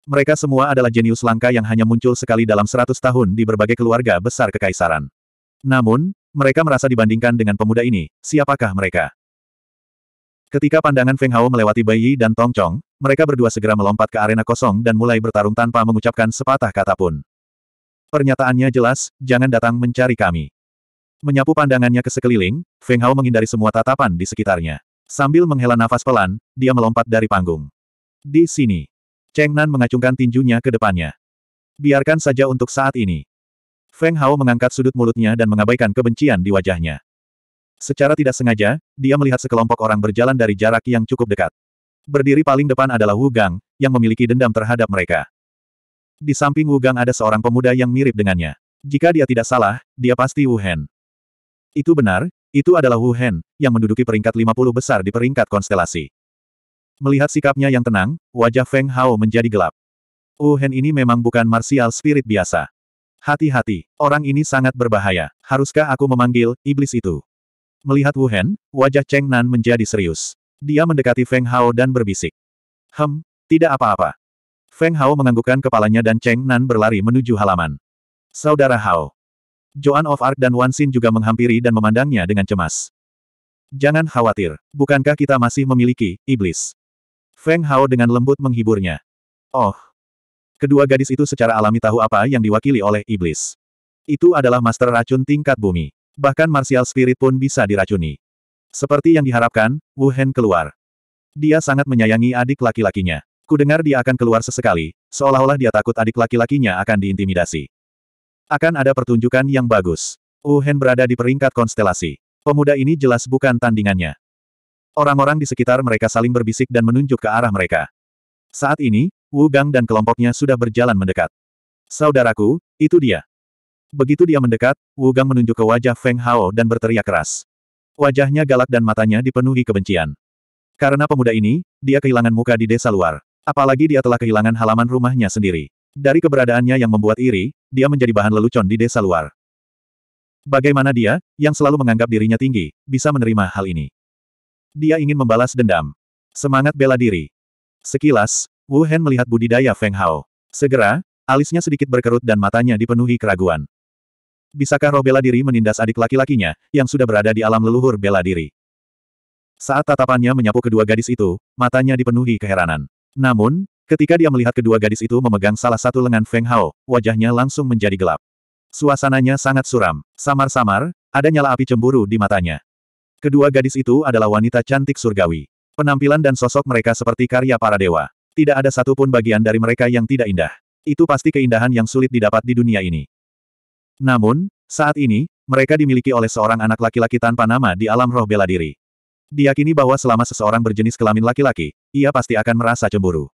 Mereka semua adalah jenius langka yang hanya muncul sekali dalam seratus tahun di berbagai keluarga besar kekaisaran. Namun, mereka merasa dibandingkan dengan pemuda ini, siapakah mereka? Ketika pandangan Feng Hao melewati Bai Yi dan Tong Chong, mereka berdua segera melompat ke arena kosong dan mulai bertarung tanpa mengucapkan sepatah kata pun. Pernyataannya jelas, jangan datang mencari kami. Menyapu pandangannya ke sekeliling, Feng Hao menghindari semua tatapan di sekitarnya. Sambil menghela nafas pelan, dia melompat dari panggung. Di sini. Cheng Nan mengacungkan tinjunya ke depannya. Biarkan saja untuk saat ini. Feng Hao mengangkat sudut mulutnya dan mengabaikan kebencian di wajahnya. Secara tidak sengaja, dia melihat sekelompok orang berjalan dari jarak yang cukup dekat. Berdiri paling depan adalah Wu Gang, yang memiliki dendam terhadap mereka. Di samping Wu Gang ada seorang pemuda yang mirip dengannya. Jika dia tidak salah, dia pasti Wu Hen. Itu benar, itu adalah Wu Hen, yang menduduki peringkat 50 besar di peringkat konstelasi. Melihat sikapnya yang tenang, wajah Feng Hao menjadi gelap. Wu Hen ini memang bukan martial spirit biasa. Hati-hati, orang ini sangat berbahaya. Haruskah aku memanggil iblis itu? Melihat Wu Hen, wajah Cheng Nan menjadi serius. Dia mendekati Feng Hao dan berbisik. Hem, tidak apa-apa. Feng Hao menganggukkan kepalanya dan Cheng Nan berlari menuju halaman. Saudara Hao. Joan of Arc dan Wan Xin juga menghampiri dan memandangnya dengan cemas. Jangan khawatir, bukankah kita masih memiliki iblis? Feng Hao dengan lembut menghiburnya. Oh. Kedua gadis itu secara alami tahu apa yang diwakili oleh iblis. Itu adalah master racun tingkat bumi. Bahkan martial spirit pun bisa diracuni. Seperti yang diharapkan, Wu Hen keluar. Dia sangat menyayangi adik laki-lakinya. Kudengar dia akan keluar sesekali, seolah-olah dia takut adik laki-lakinya akan diintimidasi. Akan ada pertunjukan yang bagus. Wu Hen berada di peringkat konstelasi. Pemuda ini jelas bukan tandingannya. Orang-orang di sekitar mereka saling berbisik dan menunjuk ke arah mereka. Saat ini, Wu Gang dan kelompoknya sudah berjalan mendekat. Saudaraku, itu dia. Begitu dia mendekat, Wu Gang menunjuk ke wajah Feng Hao dan berteriak keras. Wajahnya galak dan matanya dipenuhi kebencian. Karena pemuda ini, dia kehilangan muka di desa luar. Apalagi dia telah kehilangan halaman rumahnya sendiri. Dari keberadaannya yang membuat iri, dia menjadi bahan lelucon di desa luar. Bagaimana dia, yang selalu menganggap dirinya tinggi, bisa menerima hal ini? Dia ingin membalas dendam. Semangat bela diri. Sekilas, Wu Hen melihat budidaya Feng Hao. Segera, alisnya sedikit berkerut dan matanya dipenuhi keraguan. Bisakah roh bela diri menindas adik laki-lakinya, yang sudah berada di alam leluhur bela diri? Saat tatapannya menyapu kedua gadis itu, matanya dipenuhi keheranan. Namun, ketika dia melihat kedua gadis itu memegang salah satu lengan Feng Hao, wajahnya langsung menjadi gelap. Suasananya sangat suram. Samar-samar, ada nyala api cemburu di matanya. Kedua gadis itu adalah wanita cantik surgawi. Penampilan dan sosok mereka seperti karya para dewa. Tidak ada satupun bagian dari mereka yang tidak indah. Itu pasti keindahan yang sulit didapat di dunia ini. Namun, saat ini, mereka dimiliki oleh seorang anak laki-laki tanpa nama di alam roh bela diri. Diakini bahwa selama seseorang berjenis kelamin laki-laki, ia pasti akan merasa cemburu.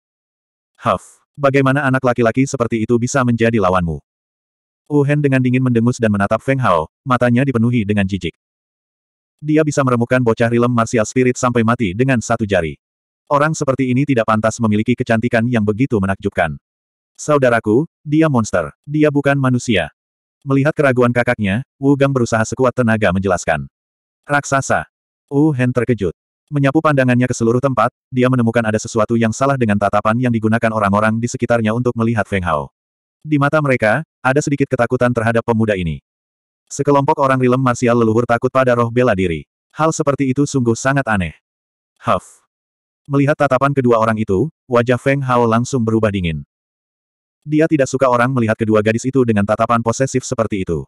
Huff, bagaimana anak laki-laki seperti itu bisa menjadi lawanmu? Uhen dengan dingin mendengus dan menatap Feng Hao, matanya dipenuhi dengan jijik. Dia bisa meremukkan bocah rilem martial spirit sampai mati dengan satu jari. Orang seperti ini tidak pantas memiliki kecantikan yang begitu menakjubkan. Saudaraku, dia monster. Dia bukan manusia. Melihat keraguan kakaknya, Wu Gang berusaha sekuat tenaga menjelaskan. Raksasa. Wu Hen terkejut. Menyapu pandangannya ke seluruh tempat, dia menemukan ada sesuatu yang salah dengan tatapan yang digunakan orang-orang di sekitarnya untuk melihat Feng Hao. Di mata mereka, ada sedikit ketakutan terhadap pemuda ini. Sekelompok orang rilem marsial leluhur takut pada roh bela diri. Hal seperti itu sungguh sangat aneh. Huff. Melihat tatapan kedua orang itu, wajah Feng Hao langsung berubah dingin. Dia tidak suka orang melihat kedua gadis itu dengan tatapan posesif seperti itu.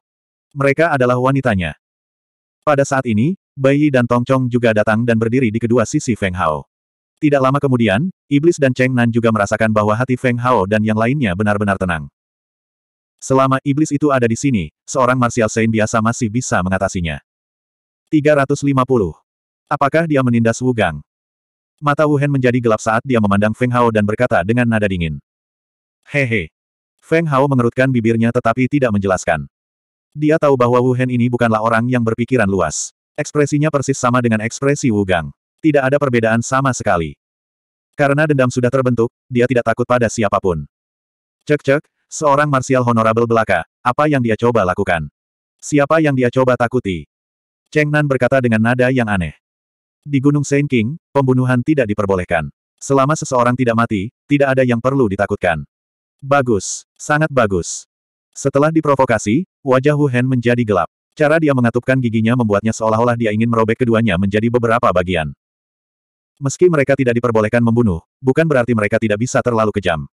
Mereka adalah wanitanya. Pada saat ini, Bai Yi dan Tong Chong juga datang dan berdiri di kedua sisi Feng Hao. Tidak lama kemudian, Iblis dan Cheng Nan juga merasakan bahwa hati Feng Hao dan yang lainnya benar-benar tenang. Selama Iblis itu ada di sini, seorang Martial Saint biasa masih bisa mengatasinya. 350. Apakah dia menindas Wu Gang? Mata Wu Hen menjadi gelap saat dia memandang Feng Hao dan berkata dengan nada dingin. Hehe. Feng Hao mengerutkan bibirnya tetapi tidak menjelaskan. Dia tahu bahwa Wu Hen ini bukanlah orang yang berpikiran luas. Ekspresinya persis sama dengan ekspresi Wu Gang. Tidak ada perbedaan sama sekali. Karena dendam sudah terbentuk, dia tidak takut pada siapapun. Cek-cek, seorang marsial honorable belaka, apa yang dia coba lakukan? Siapa yang dia coba takuti? Cheng Nan berkata dengan nada yang aneh. Di Gunung Saint King, pembunuhan tidak diperbolehkan. Selama seseorang tidak mati, tidak ada yang perlu ditakutkan. Bagus. Sangat bagus. Setelah diprovokasi, wajah Wu Hen menjadi gelap. Cara dia mengatupkan giginya membuatnya seolah-olah dia ingin merobek keduanya menjadi beberapa bagian. Meski mereka tidak diperbolehkan membunuh, bukan berarti mereka tidak bisa terlalu kejam.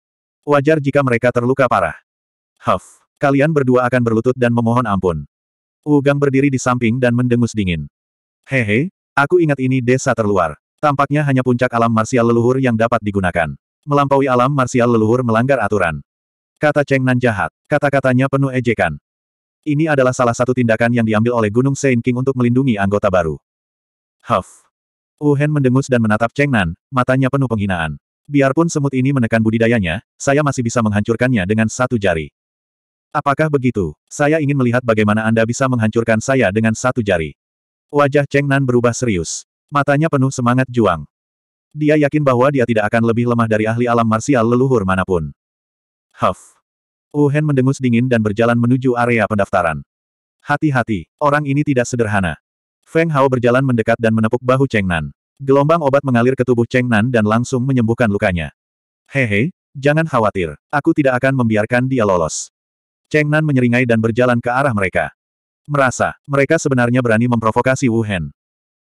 Wajar jika mereka terluka parah. Huff, kalian berdua akan berlutut dan memohon ampun. Ugang berdiri di samping dan mendengus dingin. Hehe, aku ingat ini desa terluar. Tampaknya hanya puncak alam marsial leluhur yang dapat digunakan. Melampaui alam marsial leluhur melanggar aturan. Kata Cheng Nan jahat. Kata-katanya penuh ejekan. Ini adalah salah satu tindakan yang diambil oleh Gunung Saint King untuk melindungi anggota baru. Huff. Wu Hen mendengus dan menatap Cheng Nan, matanya penuh penghinaan. Biarpun semut ini menekan budidayanya, saya masih bisa menghancurkannya dengan satu jari. Apakah begitu? Saya ingin melihat bagaimana Anda bisa menghancurkan saya dengan satu jari. Wajah Cheng Nan berubah serius. Matanya penuh semangat juang. Dia yakin bahwa dia tidak akan lebih lemah dari ahli alam marsial leluhur manapun. Huff. Wuhan mendengus dingin dan berjalan menuju area pendaftaran. Hati-hati, orang ini tidak sederhana. Feng Hao berjalan mendekat dan menepuk bahu Cheng Nan. Gelombang obat mengalir ke tubuh Cheng Nan dan langsung menyembuhkan lukanya. Hehe, jangan khawatir, aku tidak akan membiarkan dia lolos. Cheng Nan menyeringai dan berjalan ke arah mereka. Merasa, mereka sebenarnya berani memprovokasi Wuhan.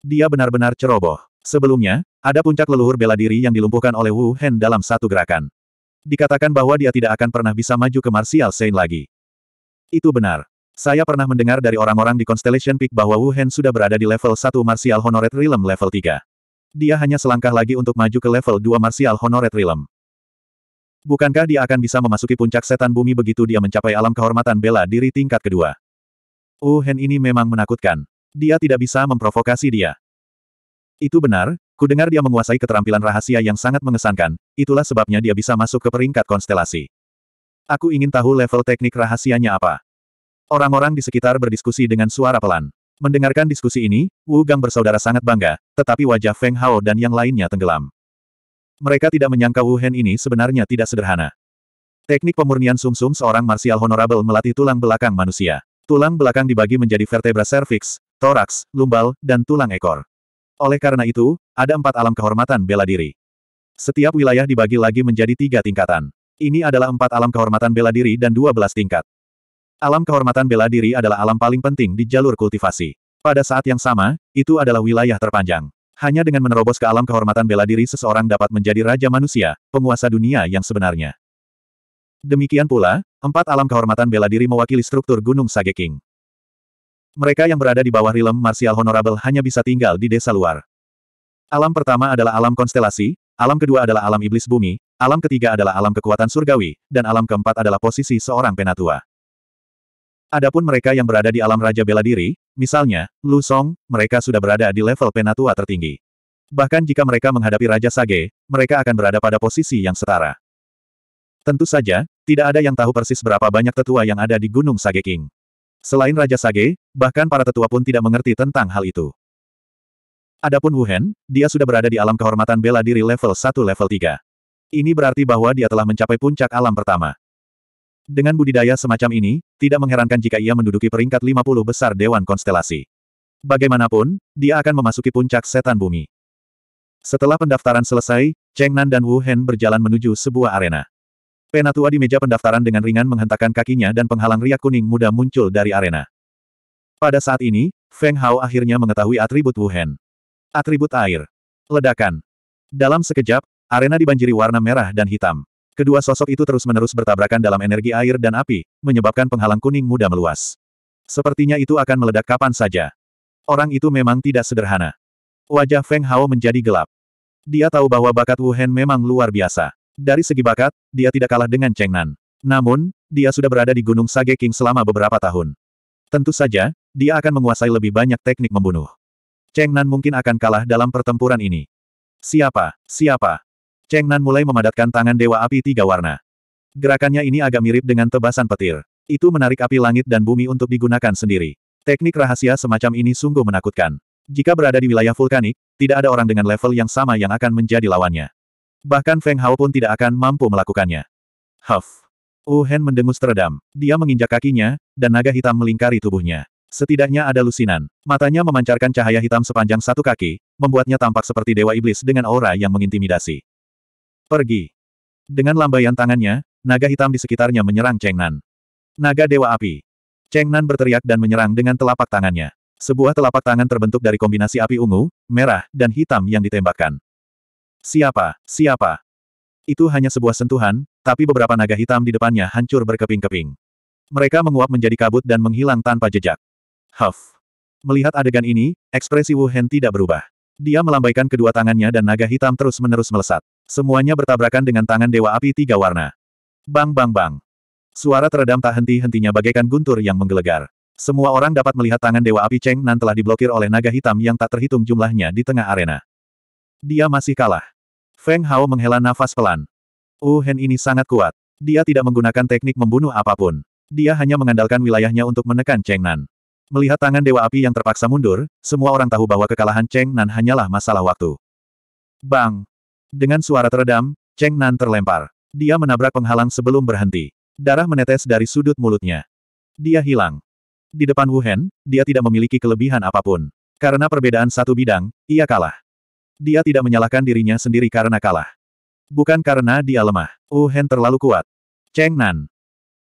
Dia benar-benar ceroboh. Sebelumnya, ada puncak leluhur bela diri yang dilumpuhkan oleh Wu Hen dalam satu gerakan. Dikatakan bahwa dia tidak akan pernah bisa maju ke Martial Saint lagi. Itu benar. Saya pernah mendengar dari orang-orang di Constellation Peak bahwa Wu Hen sudah berada di level 1 Martial Honored Realm level 3. Dia hanya selangkah lagi untuk maju ke level 2 Martial Honored Realm. Bukankah dia akan bisa memasuki puncak setan bumi begitu dia mencapai alam kehormatan bela diri tingkat kedua? Wu Hen ini memang menakutkan. Dia tidak bisa memprovokasi dia. Itu benar, Kudengar dia menguasai keterampilan rahasia yang sangat mengesankan, itulah sebabnya dia bisa masuk ke peringkat konstelasi. Aku ingin tahu level teknik rahasianya apa. Orang-orang di sekitar berdiskusi dengan suara pelan. Mendengarkan diskusi ini, Wu Gang bersaudara sangat bangga, tetapi wajah Feng Hao dan yang lainnya tenggelam. Mereka tidak menyangka Wu Hen ini sebenarnya tidak sederhana. Teknik pemurnian sumsum -sum seorang marsial honorable melatih tulang belakang manusia. Tulang belakang dibagi menjadi vertebra serviks, toraks, lumbal, dan tulang ekor. Oleh karena itu, ada empat alam kehormatan bela diri. Setiap wilayah dibagi lagi menjadi tiga tingkatan. Ini adalah empat alam kehormatan bela diri dan dua belas tingkat. Alam kehormatan bela diri adalah alam paling penting di jalur kultivasi. Pada saat yang sama, itu adalah wilayah terpanjang. Hanya dengan menerobos ke alam kehormatan bela diri seseorang dapat menjadi raja manusia, penguasa dunia yang sebenarnya. Demikian pula, empat alam kehormatan bela diri mewakili struktur Gunung Sageking. Mereka yang berada di bawah rilem Martial honorable hanya bisa tinggal di desa luar. Alam pertama adalah alam konstelasi, alam kedua adalah alam iblis bumi, alam ketiga adalah alam kekuatan surgawi, dan alam keempat adalah posisi seorang penatua. Adapun mereka yang berada di alam Raja Bela Diri, misalnya, Lu Song, mereka sudah berada di level penatua tertinggi. Bahkan jika mereka menghadapi Raja Sage, mereka akan berada pada posisi yang setara. Tentu saja, tidak ada yang tahu persis berapa banyak tetua yang ada di Gunung Sage King. Selain Raja Sage, bahkan para tetua pun tidak mengerti tentang hal itu. Adapun Wu Hen, dia sudah berada di alam kehormatan bela diri level 1 level 3. Ini berarti bahwa dia telah mencapai puncak alam pertama. Dengan budidaya semacam ini, tidak mengherankan jika ia menduduki peringkat 50 besar Dewan Konstelasi. Bagaimanapun, dia akan memasuki puncak setan bumi. Setelah pendaftaran selesai, Cheng Nan dan Wu Hen berjalan menuju sebuah arena. Penatua di meja pendaftaran dengan ringan menghentakkan kakinya dan penghalang riak kuning muda muncul dari arena. Pada saat ini, Feng Hao akhirnya mengetahui atribut Wu Hen. Atribut air. Ledakan. Dalam sekejap, arena dibanjiri warna merah dan hitam. Kedua sosok itu terus-menerus bertabrakan dalam energi air dan api, menyebabkan penghalang kuning muda meluas. Sepertinya itu akan meledak kapan saja. Orang itu memang tidak sederhana. Wajah Feng Hao menjadi gelap. Dia tahu bahwa bakat Wu Hen memang luar biasa. Dari segi bakat, dia tidak kalah dengan Cheng Nan. Namun, dia sudah berada di Gunung Sage King selama beberapa tahun. Tentu saja, dia akan menguasai lebih banyak teknik membunuh. Cheng Nan mungkin akan kalah dalam pertempuran ini. Siapa? Siapa? Cheng Nan mulai memadatkan tangan Dewa Api Tiga Warna. Gerakannya ini agak mirip dengan tebasan petir. Itu menarik api langit dan bumi untuk digunakan sendiri. Teknik rahasia semacam ini sungguh menakutkan. Jika berada di wilayah vulkanik, tidak ada orang dengan level yang sama yang akan menjadi lawannya. Bahkan Feng Hao pun tidak akan mampu melakukannya. Huff. Wu Hen mendengus teredam. Dia menginjak kakinya, dan naga hitam melingkari tubuhnya. Setidaknya ada lusinan. Matanya memancarkan cahaya hitam sepanjang satu kaki, membuatnya tampak seperti dewa iblis dengan aura yang mengintimidasi. Pergi. Dengan lambaian tangannya, naga hitam di sekitarnya menyerang Cheng Nan. Naga Dewa Api. Cheng Nan berteriak dan menyerang dengan telapak tangannya. Sebuah telapak tangan terbentuk dari kombinasi api ungu, merah, dan hitam yang ditembakkan. Siapa? Siapa? Itu hanya sebuah sentuhan, tapi beberapa naga hitam di depannya hancur berkeping-keping. Mereka menguap menjadi kabut dan menghilang tanpa jejak. Huff. Melihat adegan ini, ekspresi Wu Hen tidak berubah. Dia melambaikan kedua tangannya dan naga hitam terus-menerus melesat. Semuanya bertabrakan dengan tangan Dewa Api Tiga Warna. Bang bang bang. Suara teredam tak henti-hentinya bagaikan guntur yang menggelegar. Semua orang dapat melihat tangan Dewa Api Cheng Nan telah diblokir oleh naga hitam yang tak terhitung jumlahnya di tengah arena. Dia masih kalah. Feng Hao menghela nafas pelan. Wu oh, Hen ini sangat kuat. Dia tidak menggunakan teknik membunuh apapun. Dia hanya mengandalkan wilayahnya untuk menekan Cheng Nan. Melihat tangan Dewa Api yang terpaksa mundur, semua orang tahu bahwa kekalahan Cheng Nan hanyalah masalah waktu. Bang! Dengan suara teredam, Cheng Nan terlempar. Dia menabrak penghalang sebelum berhenti. Darah menetes dari sudut mulutnya. Dia hilang. Di depan Wu Hen, dia tidak memiliki kelebihan apapun. Karena perbedaan satu bidang, ia kalah. Dia tidak menyalahkan dirinya sendiri karena kalah. Bukan karena dia lemah. Wu Hen terlalu kuat. Cheng Nan.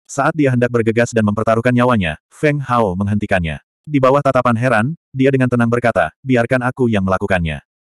Saat dia hendak bergegas dan mempertaruhkan nyawanya, Feng Hao menghentikannya. Di bawah tatapan heran, dia dengan tenang berkata, biarkan aku yang melakukannya.